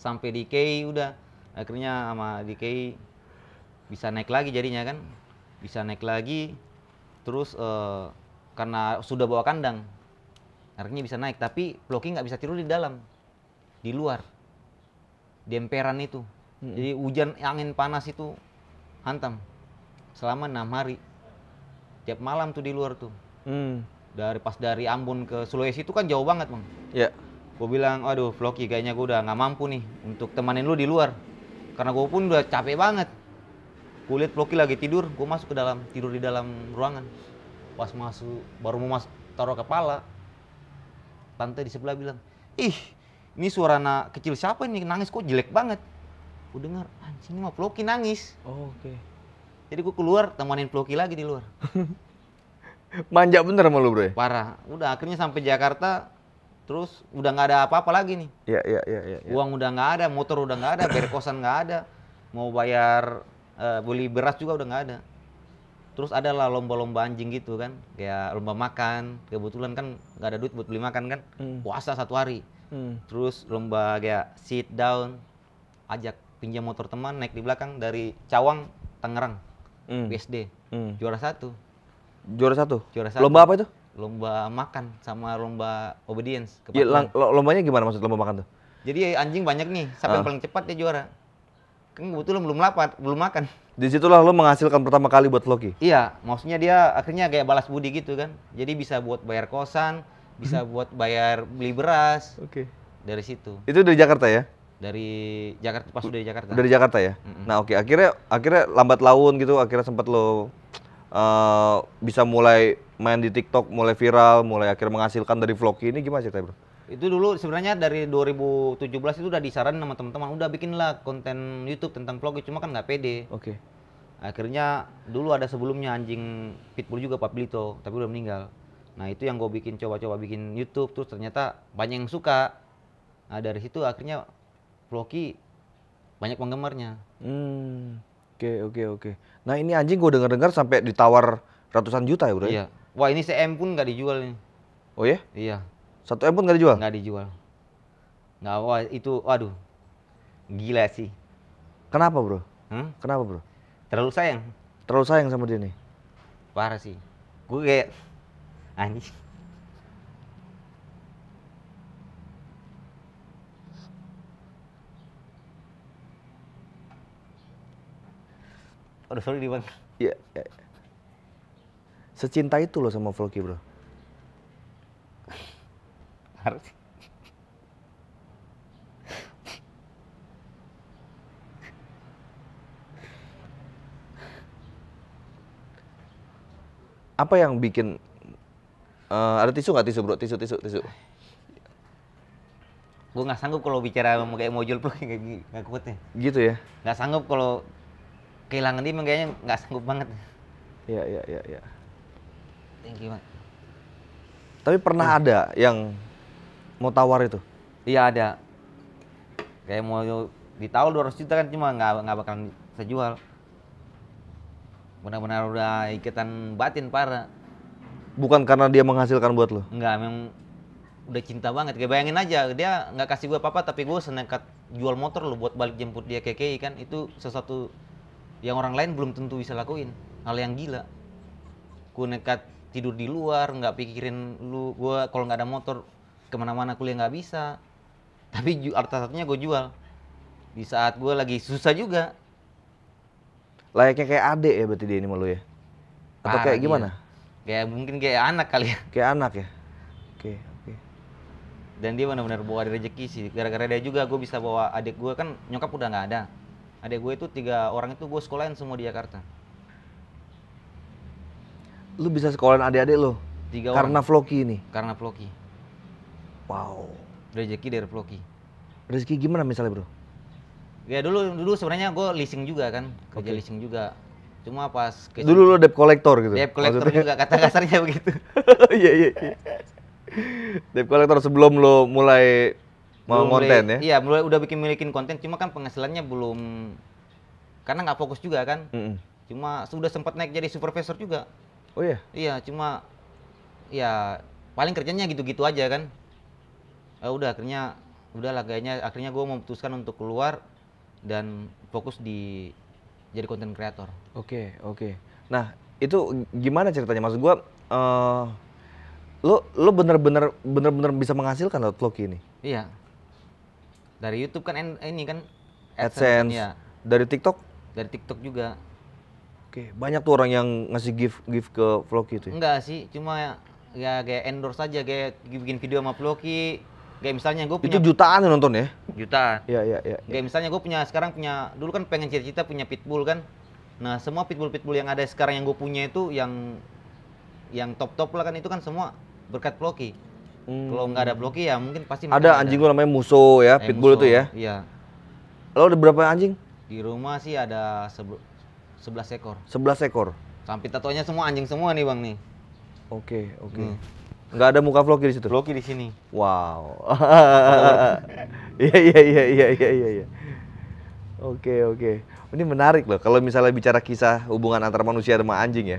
sampai di KI udah akhirnya sama di KI bisa naik lagi jadinya kan bisa naik lagi terus uh, karena sudah bawa kandang akhirnya bisa naik tapi vlogging nggak bisa tidur di dalam di luar demperan itu. Hmm. Jadi hujan angin panas itu hantam selama enam hari. Tiap malam tuh di luar tuh. Hmm. Dari pas dari Ambon ke Sulawesi itu kan jauh banget bang. Iya. Yeah. Gue bilang, aduh Floki kayaknya gue udah nggak mampu nih untuk temanin lu di luar. Karena gue pun udah capek banget. kulit liat Floki lagi tidur, gue masuk ke dalam tidur di dalam ruangan. Pas masuk, baru mau masuk taruh kepala. Tante di sebelah bilang, ih ini suara anak kecil siapa ini nangis kok jelek banget gue dengar anjing mau Floki nangis oh, oke okay. jadi gue keluar temanin Floki lagi di luar manja bener sama lu bro ya? parah udah akhirnya sampai Jakarta terus udah nggak ada apa-apa lagi nih iya iya iya ya, ya. uang udah nggak ada motor udah nggak ada berkosan nggak ada mau bayar uh, beli beras juga udah nggak ada terus ada lah lomba-lomba anjing gitu kan kayak lomba makan kebetulan kan nggak ada duit buat beli makan kan hmm. puasa satu hari hmm. terus lomba kayak sit down ajak pinjam motor teman naik di belakang dari Cawang Tangerang hmm. BSD hmm. juara satu juara satu juara satu lomba apa itu lomba makan sama lomba obedience ya, lombanya gimana maksud lomba makan tuh jadi anjing banyak nih sampai uh. Ah. paling cepat dia juara kan kebetulan belum lapar, belum makan. di Disitulah lo menghasilkan pertama kali buat Loki? Iya, maksudnya dia akhirnya kayak balas budi gitu kan. Jadi bisa buat bayar kosan, bisa mhm. buat bayar beli beras. Oke. Okay. Dari situ. Itu dari Jakarta ya? Dari Jakarta pas udah di Jakarta. Dari Jakarta ya. Mm -mm. Nah, oke okay. akhirnya akhirnya lambat laun gitu akhirnya sempat lo uh, bisa mulai main di TikTok, mulai viral, mulai akhirnya menghasilkan dari vlog ini gimana ceritanya, Bro? Itu dulu sebenarnya dari 2017 itu udah disaran sama teman-teman udah bikinlah konten YouTube tentang vlog cuma kan nggak pede. Oke. Okay. Akhirnya dulu ada sebelumnya anjing pitbull juga Pak Blito, tapi udah meninggal. Nah itu yang gue bikin coba-coba bikin YouTube terus ternyata banyak yang suka. Nah dari situ akhirnya Floki banyak penggemarnya. Hmm. Oke okay, oke okay, oke. Okay. Nah ini anjing gue dengar-dengar sampai ditawar ratusan juta ya bro. Ya? Iya. Wah ini CM pun nggak dijual nih. Oh ya? Iya. Satu M pun nggak dijual? Nggak dijual. Nggak wah itu waduh gila sih. Kenapa bro? Hmm? Kenapa bro? Terlalu sayang. Terlalu sayang sama dia nih. Parah sih. Gue kayak anjing Aduh sorry di mana? Iya. Ya. Secinta itu loh sama Floki bro. Harus. Apa yang bikin Uh, ada tisu nggak tisu bro? Tisu, tisu, tisu. Gue nggak sanggup kalau bicara mau kayak jual plug kayak gini, nggak kuat nih. Ya. Gitu ya? Nggak sanggup kalau kehilangan dia kayaknya nggak sanggup banget. Iya, iya, iya, iya. Thank you, man. Tapi pernah hmm. ada yang mau tawar itu? Iya ada. Kayak mau ditawar 200 juta kan cuma nggak nggak bakalan sejual. Benar-benar udah ikatan batin parah bukan karena dia menghasilkan buat lo enggak memang udah cinta banget kayak bayangin aja dia nggak kasih gue apa-apa tapi gue senekat jual motor lo buat balik jemput dia ke kan itu sesuatu yang orang lain belum tentu bisa lakuin hal yang gila gue nekat tidur di luar nggak pikirin lu gue kalau nggak ada motor kemana-mana kuliah nggak bisa tapi arta satunya gue jual di saat gue lagi susah juga layaknya kayak adik ya berarti dia ini malu ya atau Parah kayak gimana dia Kayak mungkin kayak anak kali ya. Kayak anak ya. Oke, okay, oke. Okay. Dan dia benar-benar bawa ada rezeki sih. Gara-gara dia juga gue bisa bawa adik gue kan nyokap udah nggak ada. Adik gue itu tiga orang itu gue sekolahin semua di Jakarta. Lu bisa sekolahin adik-adik lo? Tiga karena orang. Floki ini. Karena Floki. Wow. Rezeki dari Floki. Rezeki gimana misalnya bro? Ya dulu dulu sebenarnya gue leasing juga kan kerja okay. leasing juga Cuma pas ke Dulu lo debt collector gitu. dep kolektor Maksudnya? juga kata kasarnya begitu. Iya, iya iya. Debt collector sebelum lo mulai mau konten ya? Iya, mulai udah bikin milikin konten, cuma kan penghasilannya belum karena nggak fokus juga kan. Mm -mm. Cuma sudah sempat naik jadi supervisor juga. Oh iya. Iya, cuma ya paling kerjanya gitu-gitu aja kan. Eh, udah akhirnya udah lah kayaknya akhirnya gue memutuskan untuk keluar dan fokus di jadi konten kreator. Oke, okay, oke. Okay. Nah, itu gimana ceritanya? Maksud gua uh, lo lo bener-bener bener-bener bisa menghasilkan lo vlog ini. Iya. Dari YouTube kan ini kan AdSense. AdSense. Ya. Dari TikTok? Dari TikTok juga. Oke, okay. banyak tuh orang yang ngasih gift gift ke vlog itu. Ya? Enggak sih, cuma ya, ya kayak endorse aja kayak bikin video sama vlogi. Kayak misalnya gue punya... Itu jutaan yang nonton ya? Jutaan. Iya, iya, iya. Kayak misalnya gue punya, sekarang punya, dulu kan pengen cita-cita punya pitbull kan. Nah, semua pitbull-pitbull yang ada sekarang yang gue punya itu yang yang top-top lah kan itu kan semua berkat Ploki. Hmm. Kalau nggak ada Ploki ya mungkin pasti ada, ada. anjing gue namanya Muso ya, eh, pitbull Muso, itu ya. Iya. Lo ada berapa anjing? Di rumah sih ada sebe- 11 ekor. 11 ekor. Sampai tatonya semua anjing semua nih, Bang nih. Oke, okay, oke. Okay. Hmm. Nggak ada muka Floki di situ. Floki di sini. Wow. Iya iya iya iya iya iya. iya. Oke oke. Ini menarik loh. Kalau misalnya bicara kisah hubungan antara manusia sama anjing ya,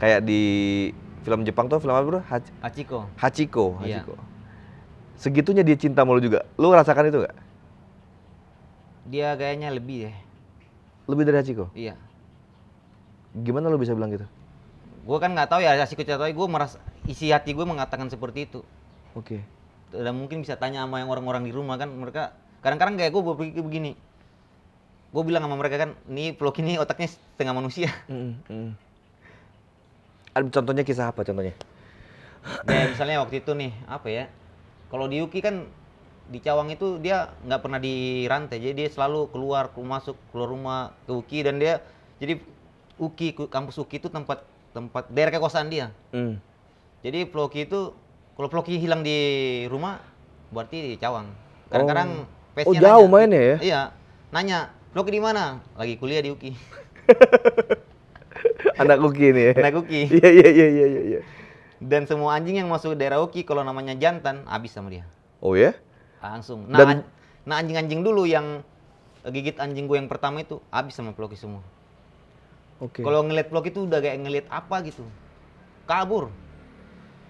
kayak di film Jepang tuh film apa bro? Hachi Hachiko. Hachiko. Iya. Hachiko. Iya. Segitunya dia cinta sama lu juga. Lu rasakan itu nggak? Dia kayaknya lebih deh. Lebih dari Hachiko? Iya. Gimana lo bisa bilang gitu? Gue kan nggak tahu ya Hachiko cerita gue merasa isi hati gue mengatakan seperti itu oke okay. dan mungkin bisa tanya sama yang orang-orang di rumah kan mereka kadang-kadang kayak gue berpikir begini gue bilang sama mereka kan ini vlog ini otaknya setengah manusia mm -hmm. contohnya kisah apa contohnya Nah, misalnya waktu itu nih apa ya kalau di Yuki kan di Cawang itu dia nggak pernah di rantai jadi dia selalu keluar masuk keluar rumah ke Uki dan dia jadi Uki kampus Uki itu tempat tempat daerah kekuasaan dia mm jadi Floki itu kalau Floki hilang di rumah berarti di Cawang. Kadang-kadang oh. oh, jauh nanya, mainnya ya? Iya. Nanya, Floki di mana? Lagi kuliah di UKI. Anak UKI nih ya? Anak UKI. Iya iya iya iya iya. Dan semua anjing yang masuk daerah UKI kalau namanya jantan habis sama dia. Oh ya? Langsung. Nah, Dan... nah anjing-anjing dulu yang gigit anjing gue yang pertama itu habis sama Floki semua. Oke. Okay. Kalau ngeliat Floki itu udah kayak ngeliat apa gitu. Kabur.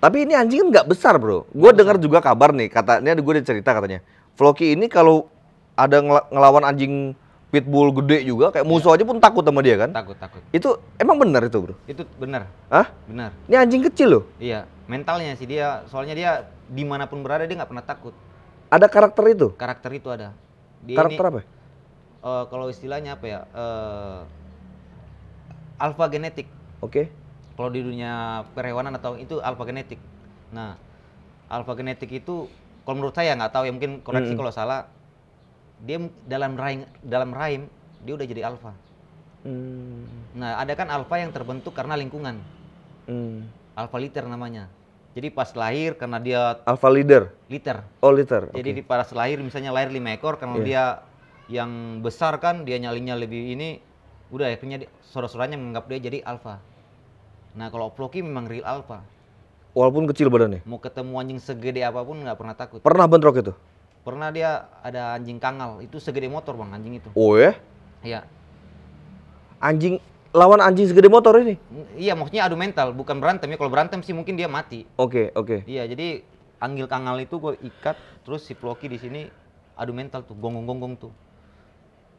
Tapi ini anjing kan nggak besar bro. Gue dengar juga kabar nih, katanya gue cerita katanya, Floki ini kalau ada ngel ngelawan anjing pitbull gede juga, kayak iya. musuh ya. aja pun takut sama dia kan? Takut takut. Itu emang benar itu bro? Itu benar. Hah? Benar. Ini anjing kecil loh. Iya, mentalnya sih dia, soalnya dia dimanapun berada dia nggak pernah takut. Ada karakter itu? Karakter itu ada. Dia karakter ini, apa? Uh, kalau istilahnya apa ya? Uh, eh, alfa genetik. Oke. Okay kalau di dunia perhewanan atau itu alfa genetik. Nah, alfa genetik itu kalau menurut saya nggak tahu ya mungkin koreksi hmm. kalau salah. Dia dalam rahim dalam rahim dia udah jadi alfa. Hmm. Nah, ada kan alfa yang terbentuk karena lingkungan. Hmm. Alfa liter namanya. Jadi pas lahir karena dia alfa leader. Liter. Oh, liter. Jadi okay. di pas lahir misalnya lahir lima ekor karena yeah. dia yang besar kan dia nyalinya lebih ini udah akhirnya saudara-saudaranya menganggap dia jadi alfa. Nah kalau Oploki memang real alpha. Walaupun kecil badannya? Mau ketemu anjing segede apapun nggak pernah takut. Pernah bentrok itu? Pernah dia ada anjing kangal, itu segede motor bang anjing itu. Oh ya? Iya. Anjing lawan anjing segede motor ini? Iya maksudnya adu mental, bukan berantem ya. Kalau berantem sih mungkin dia mati. Oke okay, oke. Okay. Iya jadi anggil kangal itu gue ikat, terus si Ploki di sini adu mental tuh, gonggong-gonggong tuh.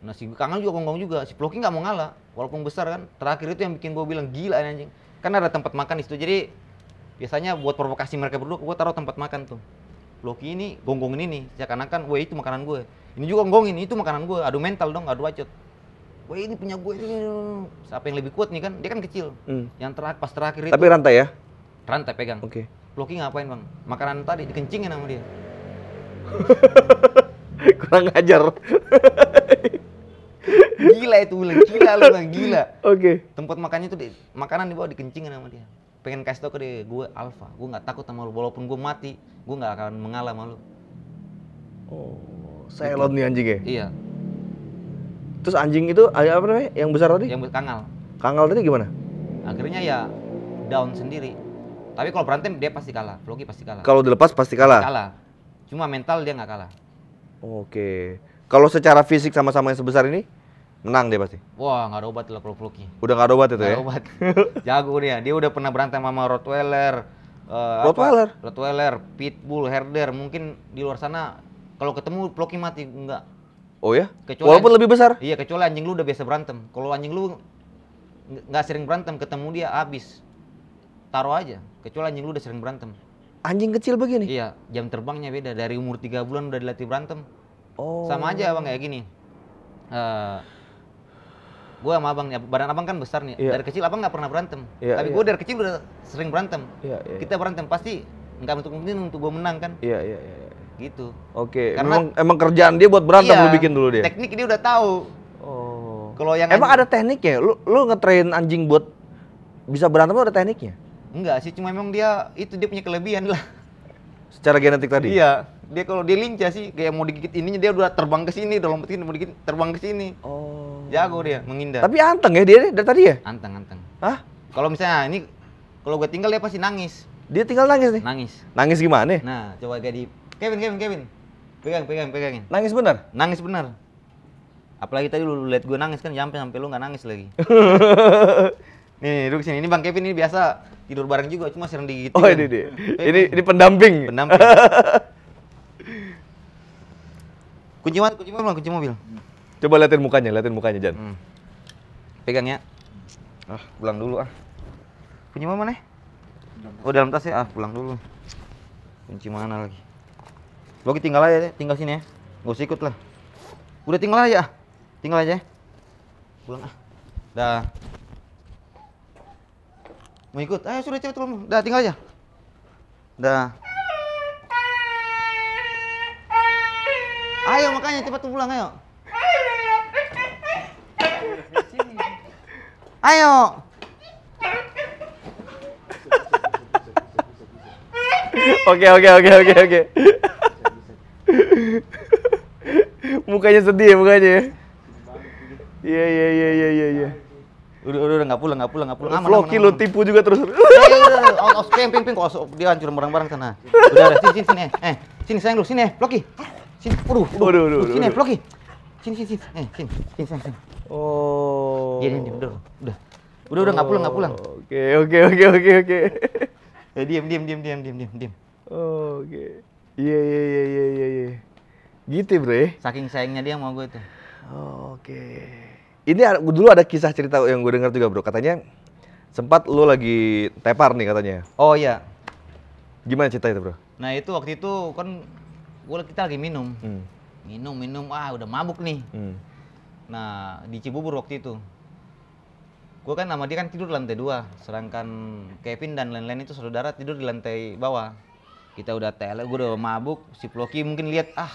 Nah si Kangal juga gonggong juga, si Ploki nggak mau ngalah, walaupun besar kan. Terakhir itu yang bikin gue bilang gila anjing kan ada tempat makan di situ jadi biasanya buat provokasi mereka berdua gue taruh tempat makan tuh Loki ini gonggongin ini seakan-akan gue itu makanan gue ini juga gonggongin itu makanan gue aduh mental dong adu acut gue ini punya gue ini siapa yang lebih kuat nih kan dia kan kecil hmm. yang terakhir pas terakhir tapi itu tapi rantai ya rantai pegang oke okay. Loki ngapain bang makanan tadi dikencingin sama dia kurang ajar gila itu ulang gila lu bang gila oke okay. tempat makannya tuh di, makanan dibawa dikencingin sama dia pengen kasih tau ke dia gue alfa gue nggak takut sama lu walaupun gue mati gue nggak akan mengalah sama lu oh gitu. saya nih anjing ya iya terus anjing itu ada apa namanya yang besar tadi yang kangal kangal tadi gimana akhirnya ya down sendiri tapi kalau berantem dia pasti kalah Floki pasti kalah kalau dilepas pasti kalah pasti kalah cuma mental dia nggak kalah oke okay. kalau secara fisik sama-sama yang sebesar ini Menang dia pasti. Wah, nggak ada obat lah kalau Floki. Udah nggak ada obat itu gak ya? obat. Jago dia. Dia udah pernah berantem sama Rottweiler. Uh, Rottweiler? Apa? Rottweiler, Pitbull, Herder. Mungkin di luar sana kalau ketemu Floki mati. Enggak. Oh ya? Kecuali Walaupun lebih besar? Iya, kecuali anjing lu udah biasa berantem. Kalau anjing lu nggak sering berantem, ketemu dia habis. Taruh aja. Kecuali anjing lu udah sering berantem. Anjing kecil begini? Iya, jam terbangnya beda. Dari umur 3 bulan udah dilatih berantem. Oh. Sama aja bang kayak gini. Uh, gue sama abang nih, badan abang kan besar nih. Yeah. Dari kecil abang nggak pernah berantem. Yeah, Tapi yeah. gue dari kecil udah sering berantem. Yeah, yeah, iya. Kita berantem pasti nggak untuk mungkin untuk gue menang kan. Iya yeah, iya yeah, iya. Yeah. Gitu. Oke. Okay. Karena emang, emang kerjaan dia buat berantem iya, lu bikin dulu dia. Teknik dia udah tahu. Oh. Kalau yang emang ada tekniknya Lu lu ngetrain anjing buat bisa berantem ada tekniknya? Enggak sih, cuma emang dia itu dia punya kelebihan lah. Secara genetik tadi? Iya dia kalau dia lincah sih kayak mau digigit ininya dia udah terbang ke sini udah lompat mau digigit terbang ke sini oh jago dia menghindar tapi anteng ya dia dari tadi ya anteng anteng Ah? kalau misalnya ini kalau gue tinggal dia pasti nangis dia tinggal nangis nih nangis nangis gimana nah coba kayak Kevin Kevin Kevin pegang pegang pegangin nangis benar nangis benar apalagi tadi lu lihat gue nangis kan sampai sampai lu nggak nangis lagi nih, nih duduk sini ini bang Kevin ini biasa tidur bareng juga cuma sering digigit oh kan. ini dia ini ini pendamping pendamping Kunci mobil, Kunci mobil, kunci mobil. Coba liatin mukanya, liatin mukanya Jan. Hmm. Pegang ya. Ah, pulang dulu ah. Kunci mana? Nih? Oh dalam tas ya, ah pulang dulu. Kunci mana lagi? Lo tinggal aja, tinggal sini ya. Gak usah ikut lah. Udah tinggal aja, ah. tinggal aja. Pulang ah. Dah. Mau ikut? Ayo sudah cepet belum? Dah tinggal aja. Dah. Ayo makanya cepat pulang ayo. Ayo. Oke oke oke oke oke. Mukanya sedih ya mukanya. Ya? Iya iya iya iya iya ya, Udah udah udah nggak pulang nggak pulang nggak pulang. Aman, Floki lo tipu juga terus. Ping ping ping kok dia hancur barang-barang sana. Udah udah sini sini eh, eh sini sayang lu sini eh, Loki. Sini. Waduh, waduh, waduh. Sini, vlog nih. Sini, sini, sini. Eh, sini, sini, sini. sini. Oh. Gini, gini, udah, udah. Udah, udah, nggak pulang, nggak pulang. Oke, oke, oke, oke, oke. Ya, diam, diam, diam, diam, diam, diam, diam. oke. Iya, iya, iya, iya, iya, iya. Gitu, bro. Saking sayangnya dia mau gue tuh. oke. Ini dulu ada kisah cerita yang gue dengar juga, bro. Katanya sempat lu lagi tepar nih katanya. Oh iya. Gimana cerita itu, bro? Nah itu waktu itu kan gue kita lagi minum hmm. minum minum ah udah mabuk nih hmm. nah di Cibubur waktu itu gue kan sama dia kan tidur di lantai dua sedangkan Kevin dan lain-lain itu saudara tidur di lantai bawah kita udah tele gue udah mabuk si Ploki mungkin lihat ah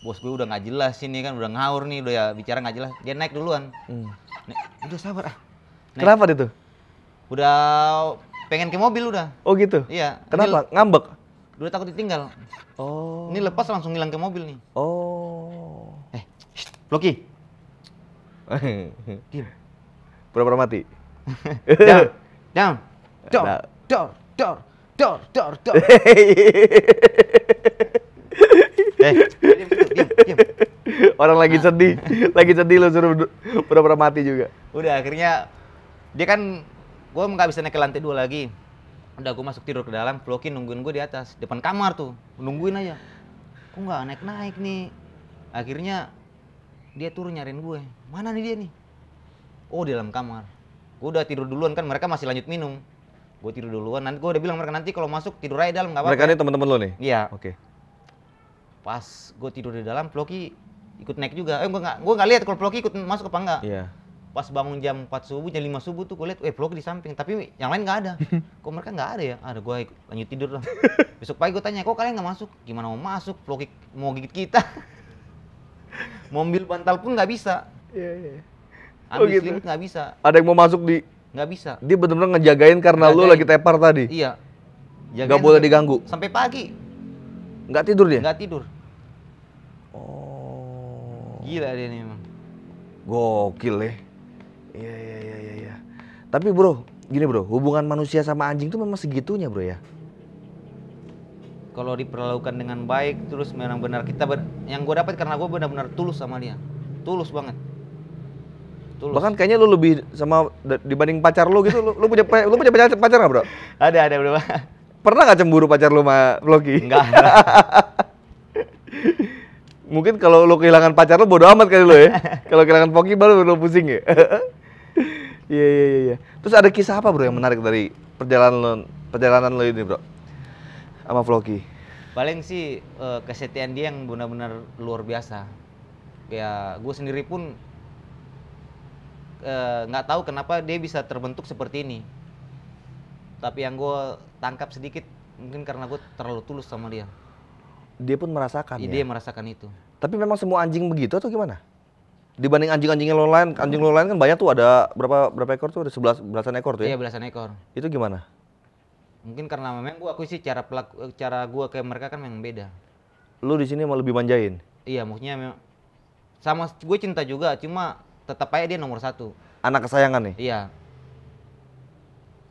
bos gue udah nggak jelas ini kan udah ngawur nih udah ya bicara nggak jelas dia naik duluan hmm. udah sabar ah naik. kenapa itu udah pengen ke mobil udah oh gitu iya kenapa ngambek Dulu takut ditinggal. Oh. Ini lepas langsung hilang ke mobil nih. Oh. Eh, shh, Loki. Diam. Pura-pura mati. down, eh, down, nah. Dor, dor, dor, dor, dor, dor. eh, diam, diam, Orang lagi ah. sedih, lagi sedih lo suruh pura-pura mati juga. Udah akhirnya dia kan gue nggak bisa naik ke lantai dua lagi udah gue masuk tidur ke dalam Floki nungguin gue di atas depan kamar tuh nungguin aja kok nggak naik naik nih akhirnya dia turun nyariin gue mana nih dia nih oh di dalam kamar gue udah tidur duluan kan mereka masih lanjut minum gue tidur duluan nanti gue udah bilang mereka nanti kalau masuk tidur aja dalam nggak apa-apa mereka ini teman-teman lo nih iya oke okay. pas gue tidur di dalam Floki ikut naik juga eh gue nggak gue nggak lihat kalau Floki ikut masuk apa enggak iya yeah pas bangun jam 4 subuh jam 5 subuh tuh gue lihat eh vlog di samping tapi yang lain nggak ada kok mereka nggak ada ya ada gue lanjut tidur lah besok pagi gue tanya kok kalian nggak masuk gimana mau masuk vlog mau gigit kita mobil bantal pun nggak bisa iya iya oh, Abis gitu. nggak bisa ada yang mau masuk di nggak bisa dia benar-benar ngejagain karena ngejagain. lu lagi tepar tadi iya Jagain gak boleh diganggu sampai pagi nggak tidur dia nggak tidur oh gila dia nih emang gokil ya Iya iya iya iya. Ya. Tapi bro, gini bro, hubungan manusia sama anjing tuh memang segitunya bro ya. Kalau diperlakukan dengan baik, terus memang benar kita ber, yang gue dapat karena gue benar-benar tulus sama dia, tulus banget. Tulus. Bahkan kayaknya lu lebih sama dibanding pacar lu gitu, lu, punya lu punya pacar, pacar gak bro? Ada ada bro. Pernah gak cemburu pacar lu sama Loki? Enggak. mungkin kalau lo kehilangan pacar lo bodo amat kali lo ya. kalau kehilangan Poki baru lo pusing ya. Iya, iya iya iya. Terus ada kisah apa bro yang menarik dari perjalanan lo, perjalanan lo ini bro? Sama Vlogi. Paling sih uh, kesetiaan dia yang benar-benar luar biasa. Ya gue sendiri pun eh, nggak uh, tahu kenapa dia bisa terbentuk seperti ini. Tapi yang gue tangkap sedikit mungkin karena gue terlalu tulus sama dia. Dia pun merasakan. Iya, ya? Dia merasakan itu. Tapi memang semua anjing begitu atau gimana? dibanding anjing-anjing lo lain, anjing lo lain kan banyak tuh ada berapa berapa ekor tuh ada sebelas belasan ekor tuh ya? Iya belasan ekor. Itu gimana? Mungkin karena memang gua aku sih cara pelaku eh, cara gua kayak mereka kan memang beda. Lu di sini mau lebih manjain? Iya maksudnya memang sama gue cinta juga cuma tetap aja dia nomor satu. Anak kesayangan nih? Iya.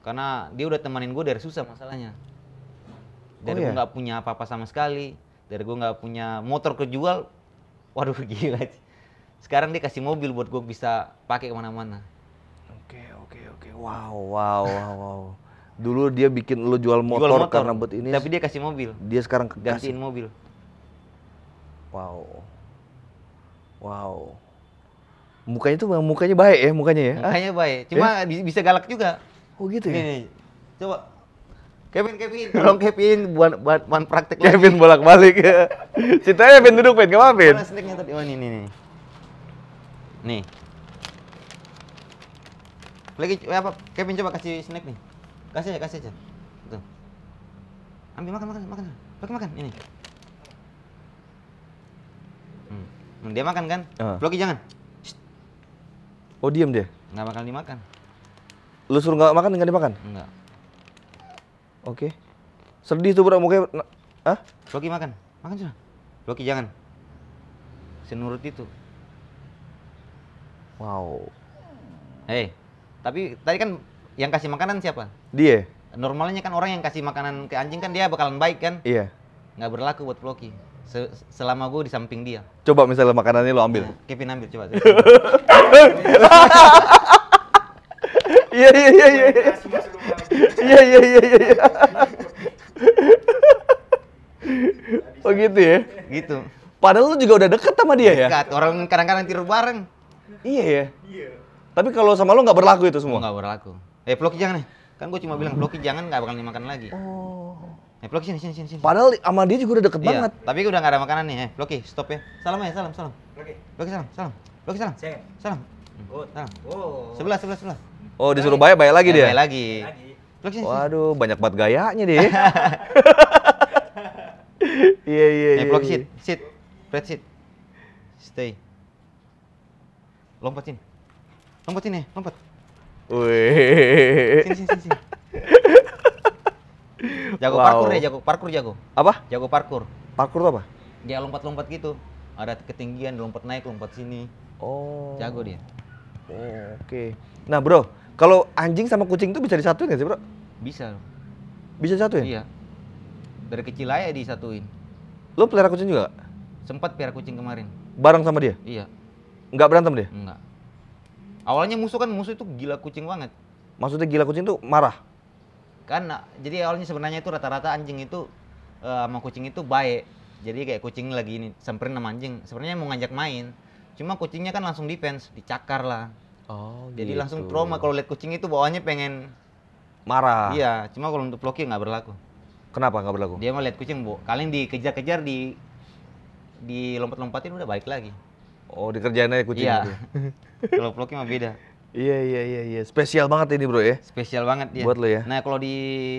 Karena dia udah temenin gue dari susah masalahnya. Oh dari oh, iya? gue nggak punya apa-apa sama sekali, dari gue nggak punya motor kejual, waduh gila sih sekarang dia kasih mobil buat gue bisa pakai kemana-mana oke oke oke wow wow wow, wow. dulu dia bikin lo jual motor, jual motor karena buat ini tapi dia kasih mobil dia sekarang gantiin kasih. mobil wow wow mukanya tuh mukanya baik ya mukanya ya mukanya baik cuma eh? bisa galak juga oh gitu ya nih, coba Kevin, Kevin, tolong Kevin buat buat buat praktek Kevin bolak-balik. ya, Kevin duduk, Kevin, gak apa-apa, oh, ini, ini, ini. Nih. Lagi eh, apa? Kevin coba kasih snack nih. Kasih aja, kasih aja. Tuh. Ambil makan, makan, makan. Makan, makan. Ini. Hmm. Dia makan kan? Uh. Ah. Loki jangan. Shh. Oh, diem dia. Nggak bakal dimakan. Lu suruh nggak makan, nggak dimakan? Nggak. Oke. Okay. Sedih tuh bro, mukanya... ah? Loki makan. Makan sih Loki jangan. Senurut itu. Wow. Hei, tapi tadi kan yang kasih makanan siapa? Dia. Normalnya kan orang yang kasih makanan ke anjing kan dia bakalan baik kan? Iya. Nggak berlaku buat Floki. Se selama gue di samping dia. Coba misalnya makanannya lo ambil. Nah, Kevin ambil coba. Iya, iya iya iya iya. Iya iya iya iya. Oh gitu ya? Gitu. Padahal lu juga udah deket sama dia dekat. ya? Dekat. Orang kadang-kadang tidur bareng. Iya ya. Iya. Tapi kalau sama lo nggak berlaku itu semua. Nggak berlaku. Eh Floki jangan nih. Ya. Kan gue cuma bilang Floki jangan nggak bakal dimakan lagi. Oh. Eh Floki sini sini sini. Padahal sama dia juga udah deket iya. banget. Tapi udah nggak ada makanan nih. Eh Floki ya, stop ya. Salam ya salam salam. Floki. Floki ya. salam salam. Floki salam. Salam. Salam. Oh. Good. salam. Oh. Sebelah sebelah sebelah. Oh disuruh bayar bayar lagi dia. Bayar lagi. Floki sini. Waduh banyak banget gayanya deh. Iya iya iya. Eh Floki iya, sit iya. sit. Fred sit. Stay. Lompat sini. Lompat sini, ya, lompat. Wih. Sini, sini, sini. sini. Jago wow. parkur ya, jago parkur jago. Apa? Jago parkur. Parkur tuh apa? Dia lompat-lompat gitu. Ada ketinggian, lompat naik, lompat sini. Oh. Jago dia. Oh, oke. Okay. Nah, Bro, kalau anjing sama kucing tuh bisa disatuin gak sih, Bro? Bisa. Bisa disatuin? Iya. Dari kecil aja disatuin. Lo pelihara kucing juga? Sempat pelihara kucing kemarin. Bareng sama dia? Iya. Nggak berantem dia? Enggak. Awalnya musuh kan musuh itu gila kucing banget. Maksudnya gila kucing itu marah? Kan jadi awalnya sebenarnya itu rata-rata anjing itu uh, sama kucing itu baik. Jadi kayak kucing lagi ini semperin sama anjing. Sebenarnya mau ngajak main. Cuma kucingnya kan langsung defense, dicakar lah. Oh, jadi gitu. langsung trauma kalau lihat kucing itu bawahnya pengen marah. Iya, cuma kalau untuk Loki nggak berlaku. Kenapa nggak berlaku? Dia mau lihat kucing, Bu. Kalian dikejar-kejar di di lompat-lompatin udah balik lagi. Oh, dikerjain aja kucing. Iya. Kalau gitu. vlognya mah beda. Iya iya iya iya. Spesial banget ini, Bro ya. Spesial banget ya. Buat lo ya. Nah, kalau di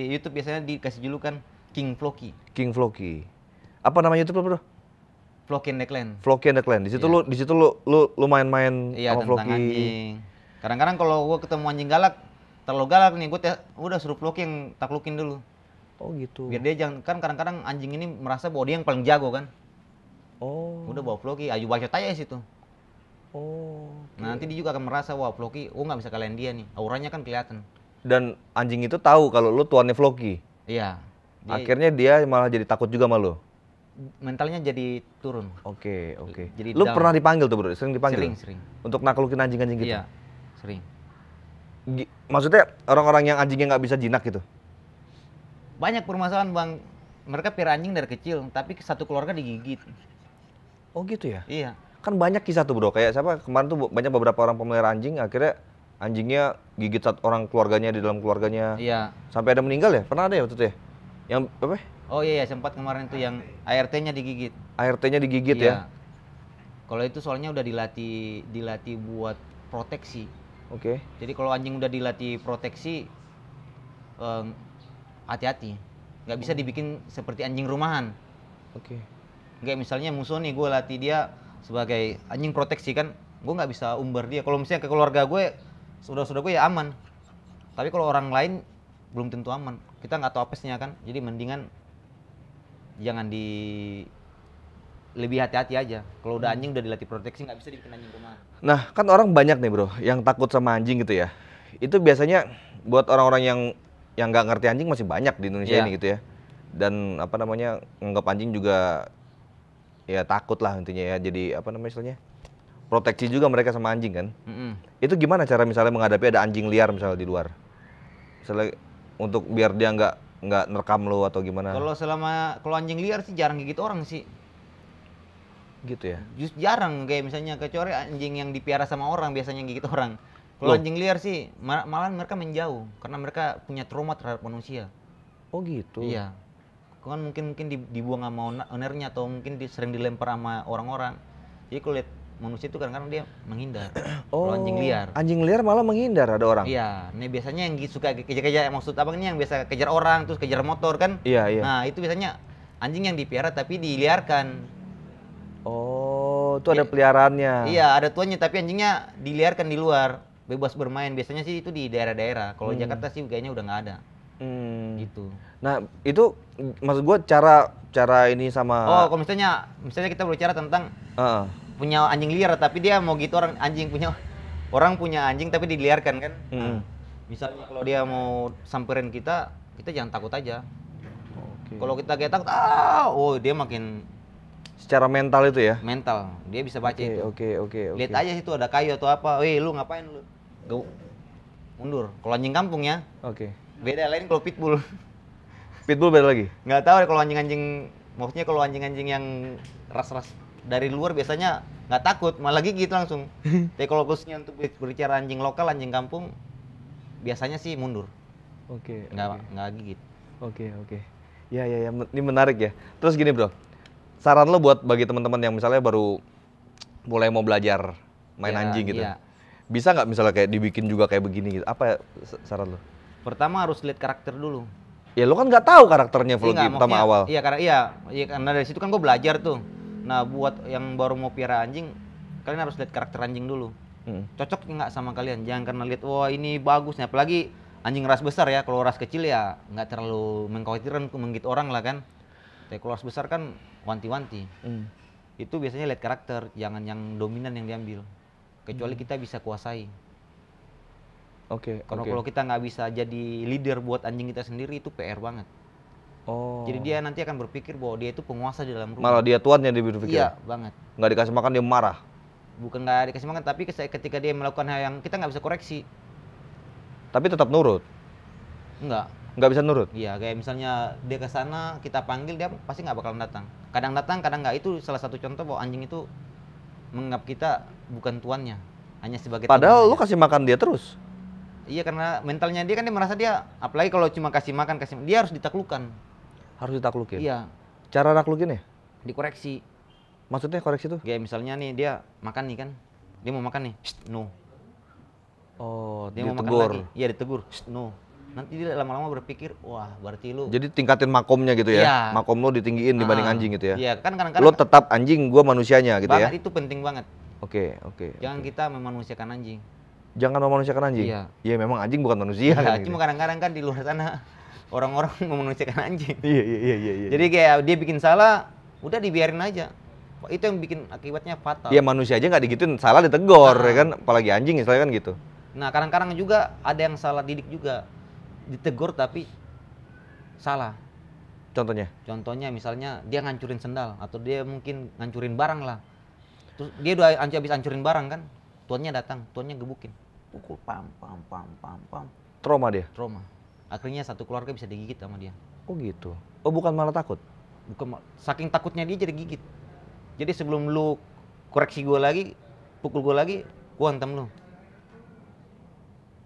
YouTube biasanya dikasih julukan King Floki. King Floki. Apa nama YouTube lo, Bro? Floki and the Clan. Floki and the Di situ yeah. lu di situ lu lu, lu main-main iya, sama anjing. Kadang-kadang kalau gua ketemu anjing galak, terlalu galak nih gua udah suruh Floki yang taklukin dulu. Oh gitu. Biar dia jangan kan kadang-kadang anjing ini merasa bahwa dia yang paling jago kan. Oh. Udah bawa Floki, Ayu baca aja situ. Oh. Okay. Nah, nanti dia juga akan merasa wah Floki, oh nggak bisa kalian dia nih. Auranya kan kelihatan. Dan anjing itu tahu kalau lu tuannya Floki. Iya. Dia... Akhirnya dia malah jadi takut juga sama lu. Mentalnya jadi turun. Oke, okay, oke. Okay. Jadi lu down. pernah dipanggil tuh, Bro? Sering dipanggil? Sering, sering. Untuk naklukin anjing-anjing gitu. Iya. Sering. G maksudnya orang-orang yang anjingnya nggak bisa jinak gitu? Banyak permasalahan, Bang. Mereka pira anjing dari kecil, tapi satu keluarga digigit. Oh gitu ya? Iya. Kan banyak kisah tuh bro, kayak siapa kemarin tuh banyak beberapa orang pemelihara anjing akhirnya anjingnya gigit satu orang keluarganya di dalam keluarganya. Iya. Sampai ada meninggal ya? Pernah ada ya waktu itu ya? Yang apa? Oh iya, iya sempat kemarin tuh yang ART-nya digigit. ART-nya digigit ya? iya. ya? Kalau itu soalnya udah dilatih dilatih buat proteksi. Oke. Okay. Jadi kalau anjing udah dilatih proteksi hati-hati. Um, Nggak bisa oh. dibikin seperti anjing rumahan. Oke. Okay kayak misalnya musuh nih gue latih dia sebagai anjing proteksi kan gue nggak bisa umbar dia kalau misalnya ke keluarga gue sudah sudah gue ya aman tapi kalau orang lain belum tentu aman kita nggak tahu apesnya kan jadi mendingan jangan di lebih hati-hati aja. Kalau udah hmm. anjing udah dilatih proteksi nggak bisa dibikin anjing rumah. Nah kan orang banyak nih bro yang takut sama anjing gitu ya. Itu biasanya buat orang-orang yang yang nggak ngerti anjing masih banyak di Indonesia yeah. ini gitu ya. Dan apa namanya nganggap anjing juga ya takut lah intinya ya jadi apa namanya istilahnya proteksi juga mereka sama anjing kan mm-hmm. itu gimana cara misalnya menghadapi ada anjing liar misalnya di luar misalnya untuk biar dia nggak nggak nerekam lo atau gimana kalau selama kalau anjing liar sih jarang gitu orang sih gitu ya just jarang kayak misalnya kecuali anjing yang dipiara sama orang biasanya gigit orang kalau anjing liar sih mal- malah mereka menjauh karena mereka punya trauma terhadap manusia oh gitu iya kan mungkin mungkin dibuang sama ownernya atau mungkin di, sering dilempar sama orang-orang jadi kulit manusia itu kadang-kadang dia menghindar oh, kalau anjing liar anjing liar malah menghindar ada orang iya ini biasanya yang suka kejar-kejar maksud apa ini yang biasa kejar orang terus kejar motor kan iya iya nah itu biasanya anjing yang dipiara tapi diliarkan oh itu ada iya. peliharaannya iya ada tuannya tapi anjingnya diliarkan di luar bebas bermain biasanya sih itu di daerah-daerah kalau hmm. Jakarta sih kayaknya udah nggak ada hmm. gitu Nah, itu maksud gue cara cara ini sama Oh, kalau misalnya misalnya kita berbicara tentang uh. punya anjing liar tapi dia mau gitu orang anjing punya orang punya anjing tapi diliarkan kan? Hmm. Nah, misalnya kalau dia mau samperin kita, kita jangan takut aja. Okay. Kalau kita kayak takut, ah, oh dia makin secara mental itu ya mental dia bisa baca okay, itu oke okay, oke okay, oke. lihat aja situ ada kayu atau apa weh lu ngapain lu Go. mundur kalau anjing kampung ya oke okay. beda lain kalau pitbull Pitbull beda lagi. Nggak tahu kalau anjing-anjing maksudnya kalau anjing-anjing yang ras-ras dari luar biasanya nggak takut, malah gigit langsung. Tapi kalau khususnya untuk berbicara anjing lokal, anjing kampung biasanya sih mundur. Oke. Okay, nggak okay. nggak gigit. Oke okay, oke. Okay. Ya ya ya ini menarik ya. Terus gini bro, saran lo buat bagi teman-teman yang misalnya baru mulai mau belajar main ya, anjing gitu. Ya. ya. Bisa nggak misalnya kayak dibikin juga kayak begini gitu? Apa ya saran lo? Pertama harus lihat karakter dulu ya lo kan nggak tahu karakternya Vlogi iya, pertama awal iya karena iya, iya karena dari situ kan gue belajar tuh nah buat yang baru mau piara anjing kalian harus lihat karakter anjing dulu hmm. cocok nggak sama kalian jangan karena lihat wah ini bagusnya apalagi anjing ras besar ya kalau ras kecil ya nggak terlalu mengkhawatirkan menggigit orang lah kan tapi kalau ras besar kan wanti-wanti hmm. itu biasanya lihat karakter jangan yang dominan yang diambil kecuali hmm. kita bisa kuasai Oke. Okay, Karena okay. kalau kita nggak bisa jadi leader buat anjing kita sendiri itu PR banget. Oh. Jadi dia nanti akan berpikir bahwa dia itu penguasa di dalam rumah. Malah dia tuannya dia berpikir. Iya banget. Nggak dikasih makan dia marah. Bukan nggak dikasih makan, tapi ketika dia melakukan hal yang kita nggak bisa koreksi. Tapi tetap nurut. Nggak, Nggak bisa nurut. Iya, kayak misalnya dia ke sana kita panggil dia pasti nggak bakal datang. Kadang datang, kadang nggak. Itu salah satu contoh bahwa anjing itu menganggap kita bukan tuannya, hanya sebagai. Padahal lu kasih makan dia terus Iya karena mentalnya dia kan dia merasa dia apalagi kalau cuma kasih makan kasih dia harus ditaklukan. Harus ditaklukin. Iya. Cara naklukin ya? Dikoreksi. Maksudnya koreksi tuh? Kayak misalnya nih dia makan nih kan. Dia mau makan nih. Shh, no. Oh, dia ditegur. mau makan lagi. Iya ditegur. Shh, no. Nanti dia lama-lama berpikir, wah berarti lu. Jadi tingkatin makomnya gitu ya? Iya. Makom lu ditinggiin nah, dibanding ah. anjing gitu ya? Iya kan kadang-kadang. Lu kan tetap anjing, gua manusianya gitu ya? banget, ya? Itu penting banget. Oke, okay, oke. Okay, Jangan okay. kita memanusiakan anjing jangan memanusiakan anjing. Iya. Ya memang anjing bukan manusia. Iya, kan, cuma kadang-kadang kan di luar sana orang-orang memanusiakan anjing. Iya, iya, iya, iya, iya. Jadi kayak dia bikin salah, udah dibiarin aja. Itu yang bikin akibatnya fatal. Iya, manusia aja nggak digituin, salah ditegor, nah. ya kan? Apalagi anjing misalnya kan gitu. Nah, kadang-kadang juga ada yang salah didik juga. Ditegur tapi salah. Contohnya? Contohnya misalnya dia ngancurin sendal atau dia mungkin ngancurin barang lah. Terus dia udah habis ancurin barang kan? tuannya datang tuannya gebukin pukul pam pam pam pam pam trauma dia trauma akhirnya satu keluarga bisa digigit sama dia oh gitu oh bukan malah takut bukan saking takutnya dia jadi gigit jadi sebelum lu koreksi gue lagi pukul gue lagi gue hantam lu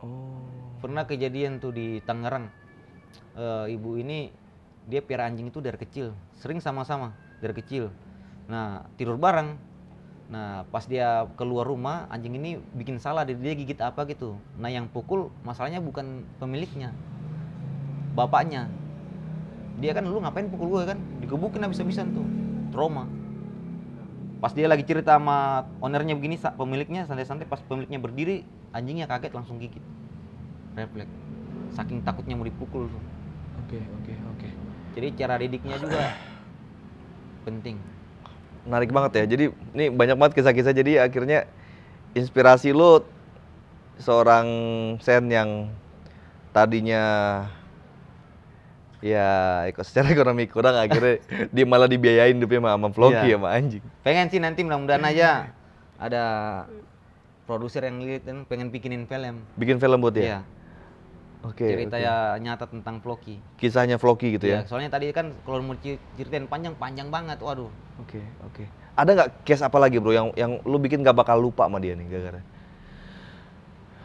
oh pernah kejadian tuh di Tangerang E, ibu ini dia piara anjing itu dari kecil sering sama-sama dari kecil nah tidur bareng Nah, pas dia keluar rumah, anjing ini bikin salah, dia, gigit apa gitu. Nah, yang pukul masalahnya bukan pemiliknya, bapaknya. Dia kan lu ngapain pukul gue kan? Dikebukin habis-habisan tuh, trauma. Pas dia lagi cerita sama ownernya begini, pemiliknya santai-santai, pas pemiliknya berdiri, anjingnya kaget langsung gigit. Refleks. Saking takutnya mau dipukul tuh. Oke, okay, oke, okay, oke. Okay. Jadi cara didiknya juga penting menarik banget ya. Jadi ini banyak banget kisah-kisah. Jadi akhirnya inspirasi lo seorang sen yang tadinya ya secara ekonomi kurang akhirnya dia malah dibiayain hidupnya sama, sama vlogi ya. sama anjing. Pengen sih nanti mudah-mudahan aja ada produser yang lihat pengen bikinin film. Bikin film buat dia? Iya. Okay, cerita okay. nyata tentang Floki. Kisahnya Floki gitu ya. ya? Soalnya tadi kan kalau mau ceritain panjang panjang banget, waduh. Oke okay, oke. Okay. Ada nggak case apa lagi bro yang yang lu bikin gak bakal lupa sama dia nih gara-gara?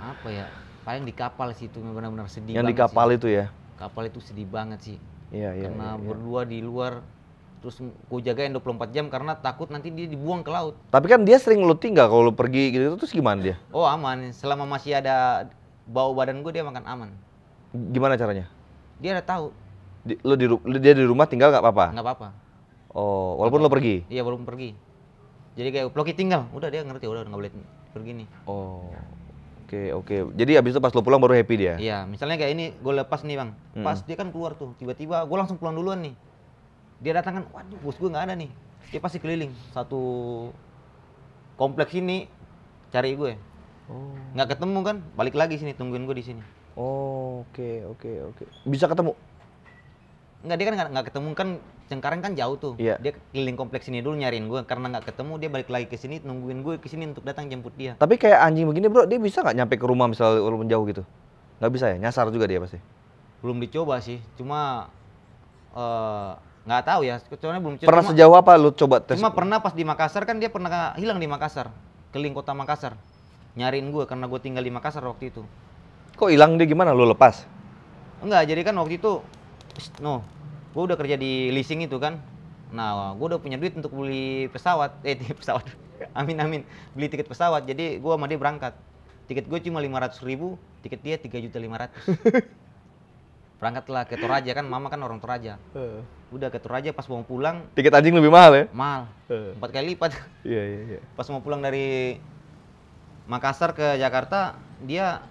Apa ya? Paling di kapal sih itu benar-benar sedih. Yang di kapal sih. itu ya? Kapal itu sedih banget sih. Iya iya. Karena ya, ya. berdua di luar terus ku jagain 24 jam karena takut nanti dia dibuang ke laut. Tapi kan dia sering lu tinggal kalau lu pergi gitu terus gimana dia? Oh aman, selama masih ada bau badan gue dia makan aman. Gimana caranya? Dia udah tahu. Di, lo di dia di rumah tinggal nggak apa-apa? Nggak apa-apa. Oh, walaupun apa -apa. lo pergi? Iya, walaupun pergi. Jadi kayak Loki tinggal, udah dia ngerti, udah nggak boleh pergi nih. Oh. Oke, okay, oke. Okay. Jadi abis itu pas lo pulang baru happy dia? Iya, misalnya kayak ini gue lepas nih bang. Pas hmm. dia kan keluar tuh, tiba-tiba gue langsung pulang duluan nih. Dia datang kan, waduh bos gue nggak ada nih. Dia pasti keliling satu kompleks ini cari gue. Oh. Nggak ketemu kan, balik lagi sini tungguin gue di sini oke, oke, oke. Bisa ketemu? Nggak, dia kan nggak, ketemu kan Cengkareng kan jauh tuh. Yeah. Dia keliling kompleks ini dulu nyariin gue karena nggak ketemu dia balik lagi ke sini nungguin gue ke sini untuk datang jemput dia. Tapi kayak anjing begini bro, dia bisa nggak nyampe ke rumah misalnya walaupun jauh gitu? Nggak bisa ya, nyasar juga dia pasti. Belum dicoba sih, cuma eh, nggak uh, tahu ya. Kecuali belum Pernah cuma, sejauh apa lu coba tes? Cuma pernah pas di Makassar kan dia pernah hilang di Makassar, keliling kota Makassar, nyariin gue karena gue tinggal di Makassar waktu itu. Kok hilang dia gimana? Lu lepas? Enggak, jadi kan waktu itu no, gue udah kerja di leasing itu kan. Nah, gue udah punya duit untuk beli pesawat, eh pesawat. amin amin, beli tiket pesawat. Jadi gue sama dia berangkat. Tiket gue cuma lima ratus ribu, tiket dia tiga juta lima ratus. Berangkatlah ke Toraja kan, mama kan orang Toraja. Uh. Udah ke Toraja pas mau pulang. Tiket anjing lebih mahal ya? Mahal. Uh. Empat kali lipat. Iya yeah, iya yeah, iya. Yeah. Pas mau pulang dari Makassar ke Jakarta, dia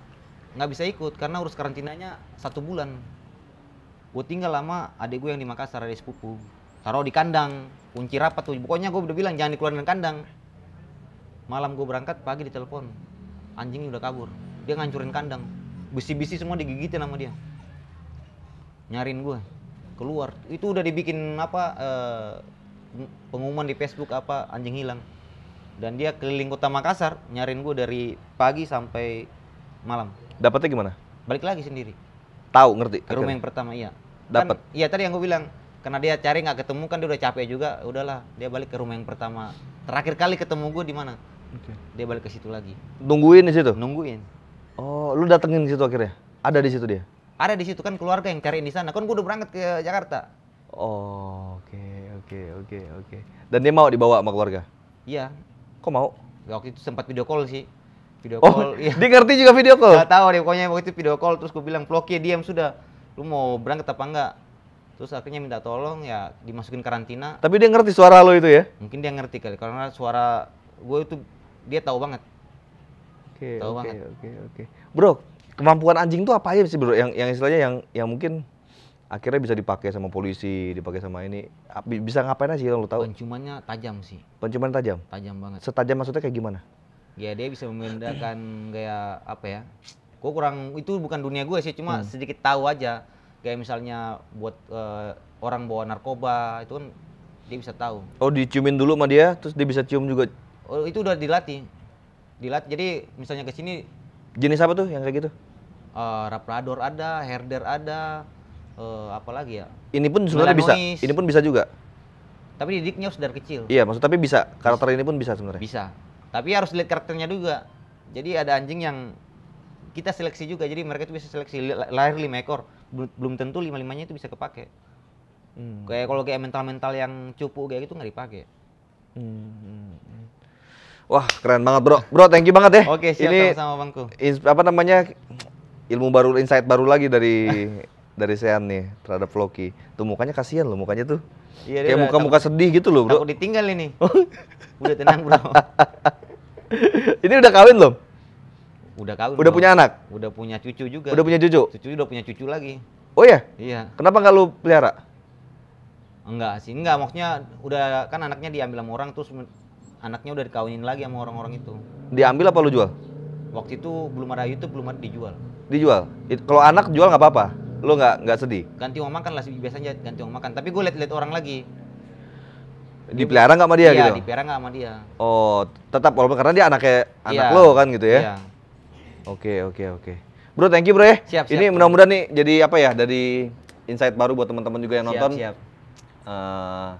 nggak bisa ikut karena urus karantinanya satu bulan gue tinggal lama adik gue yang di Makassar ada sepupu taruh di kandang kunci rapat tuh pokoknya gue udah bilang jangan dikeluarin kandang malam gue berangkat pagi ditelepon anjingnya udah kabur dia ngancurin kandang besi-besi semua digigitin sama dia nyarin gue keluar itu udah dibikin apa eh, pengumuman di Facebook apa anjing hilang dan dia keliling kota Makassar nyarin gue dari pagi sampai malam Dapatnya gimana? Balik lagi sendiri. Tahu ngerti. Ke rumah yang pertama iya. Dapat. Kan, iya tadi yang gue bilang karena dia cari nggak ketemu kan dia udah capek juga. Udahlah dia balik ke rumah yang pertama. Terakhir kali ketemu gue di mana? Okay. Dia balik ke situ lagi. Nungguin di situ. Nungguin. Oh, lu datengin di situ akhirnya? Ada di situ dia? Ada di situ kan keluarga yang cariin di sana. Kan gue udah berangkat ke Jakarta. Oh, oke, oke, oke, oke. Dan dia mau dibawa sama keluarga? Iya. Kok mau? Ya, waktu itu sempat video call sih video oh, call. ya. dia ngerti juga video call? Gak tahu deh, pokoknya waktu itu video call terus gue bilang, "Vlog diam sudah. Lu mau berangkat apa enggak?" Terus akhirnya minta tolong ya dimasukin karantina. Tapi dia ngerti suara lo itu ya? Mungkin dia ngerti kali karena suara gue itu dia tahu banget. Oke, okay, tahu okay, banget. Oke, okay, oke. Okay. Bro, kemampuan anjing tuh apa aja sih, Bro? Yang yang istilahnya yang yang mungkin akhirnya bisa dipakai sama polisi, dipakai sama ini. Bisa ngapain aja sih kalau lo tahu? Penciumannya tajam sih. Penciuman tajam? Tajam banget. Setajam maksudnya kayak gimana? ya dia bisa membedakan gaya apa ya gue kurang itu bukan dunia gue sih cuma hmm. sedikit tahu aja kayak misalnya buat uh, orang bawa narkoba itu kan dia bisa tahu oh diciumin dulu sama dia terus dia bisa cium juga oh itu udah dilatih dilatih jadi misalnya ke sini jenis apa tuh yang kayak gitu uh, eh, raplador ada herder ada uh, eh, apalagi ya ini pun sebenarnya bisa ini pun bisa juga tapi didiknya sudah kecil iya maksud tapi bisa karakter ini pun bisa sebenarnya bisa tapi harus lihat karakternya juga. Jadi ada anjing yang kita seleksi juga. Jadi mereka itu bisa seleksi lahir lima ekor. Belum tentu lima-limanya itu bisa kepake. Hmm. Kayak kalau kayak mental-mental yang cupu kayak gitu nggak dipake. Hmm. Wah, keren banget, Bro. Bro, thank you banget ya. Oke, siap Ini sama Bangku. Apa namanya? Ilmu baru, insight baru lagi dari dari Sean nih terhadap Floki Tuh mukanya kasihan loh mukanya tuh. Iya, Kayak muka-muka sedih gitu loh, Bro. Aku ditinggal ini. udah tenang, Bro. Ini udah kawin belum? Udah kawin. Udah punya anak? Udah punya cucu juga. Udah punya cucu? Cucu udah punya cucu lagi. Oh iya? Iya. Kenapa nggak lu pelihara? Enggak sih, enggak. Maksudnya udah kan anaknya diambil sama orang terus anaknya udah dikawinin lagi sama orang-orang itu. Diambil apa lu jual? Waktu itu belum ada YouTube, belum ada dijual. Dijual. Kalau anak jual nggak apa-apa. Lu nggak nggak sedih. Ganti uang makan lah biasanya ganti uang makan. Tapi gue liat-liat orang lagi dipelihara nggak sama dia iya, gitu? Iya, dipelihara nggak sama dia. Oh, tetap walaupun karena dia anaknya anak iya, lo kan gitu ya? Iya. Oke, oke, oke. Bro, thank you bro ya. Siap, siap. Ini mudah-mudahan nih jadi apa ya dari insight baru buat teman-teman juga yang nonton. Siap. Uh, eh,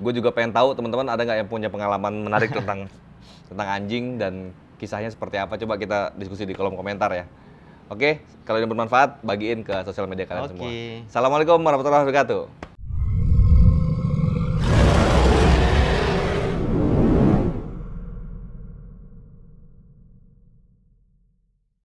gue juga pengen tahu teman-teman ada nggak yang punya pengalaman menarik tentang tentang anjing dan kisahnya seperti apa? Coba kita diskusi di kolom komentar ya. Oke, kalau ini bermanfaat, bagiin ke sosial media kalian okay. semua. Assalamualaikum warahmatullahi wabarakatuh.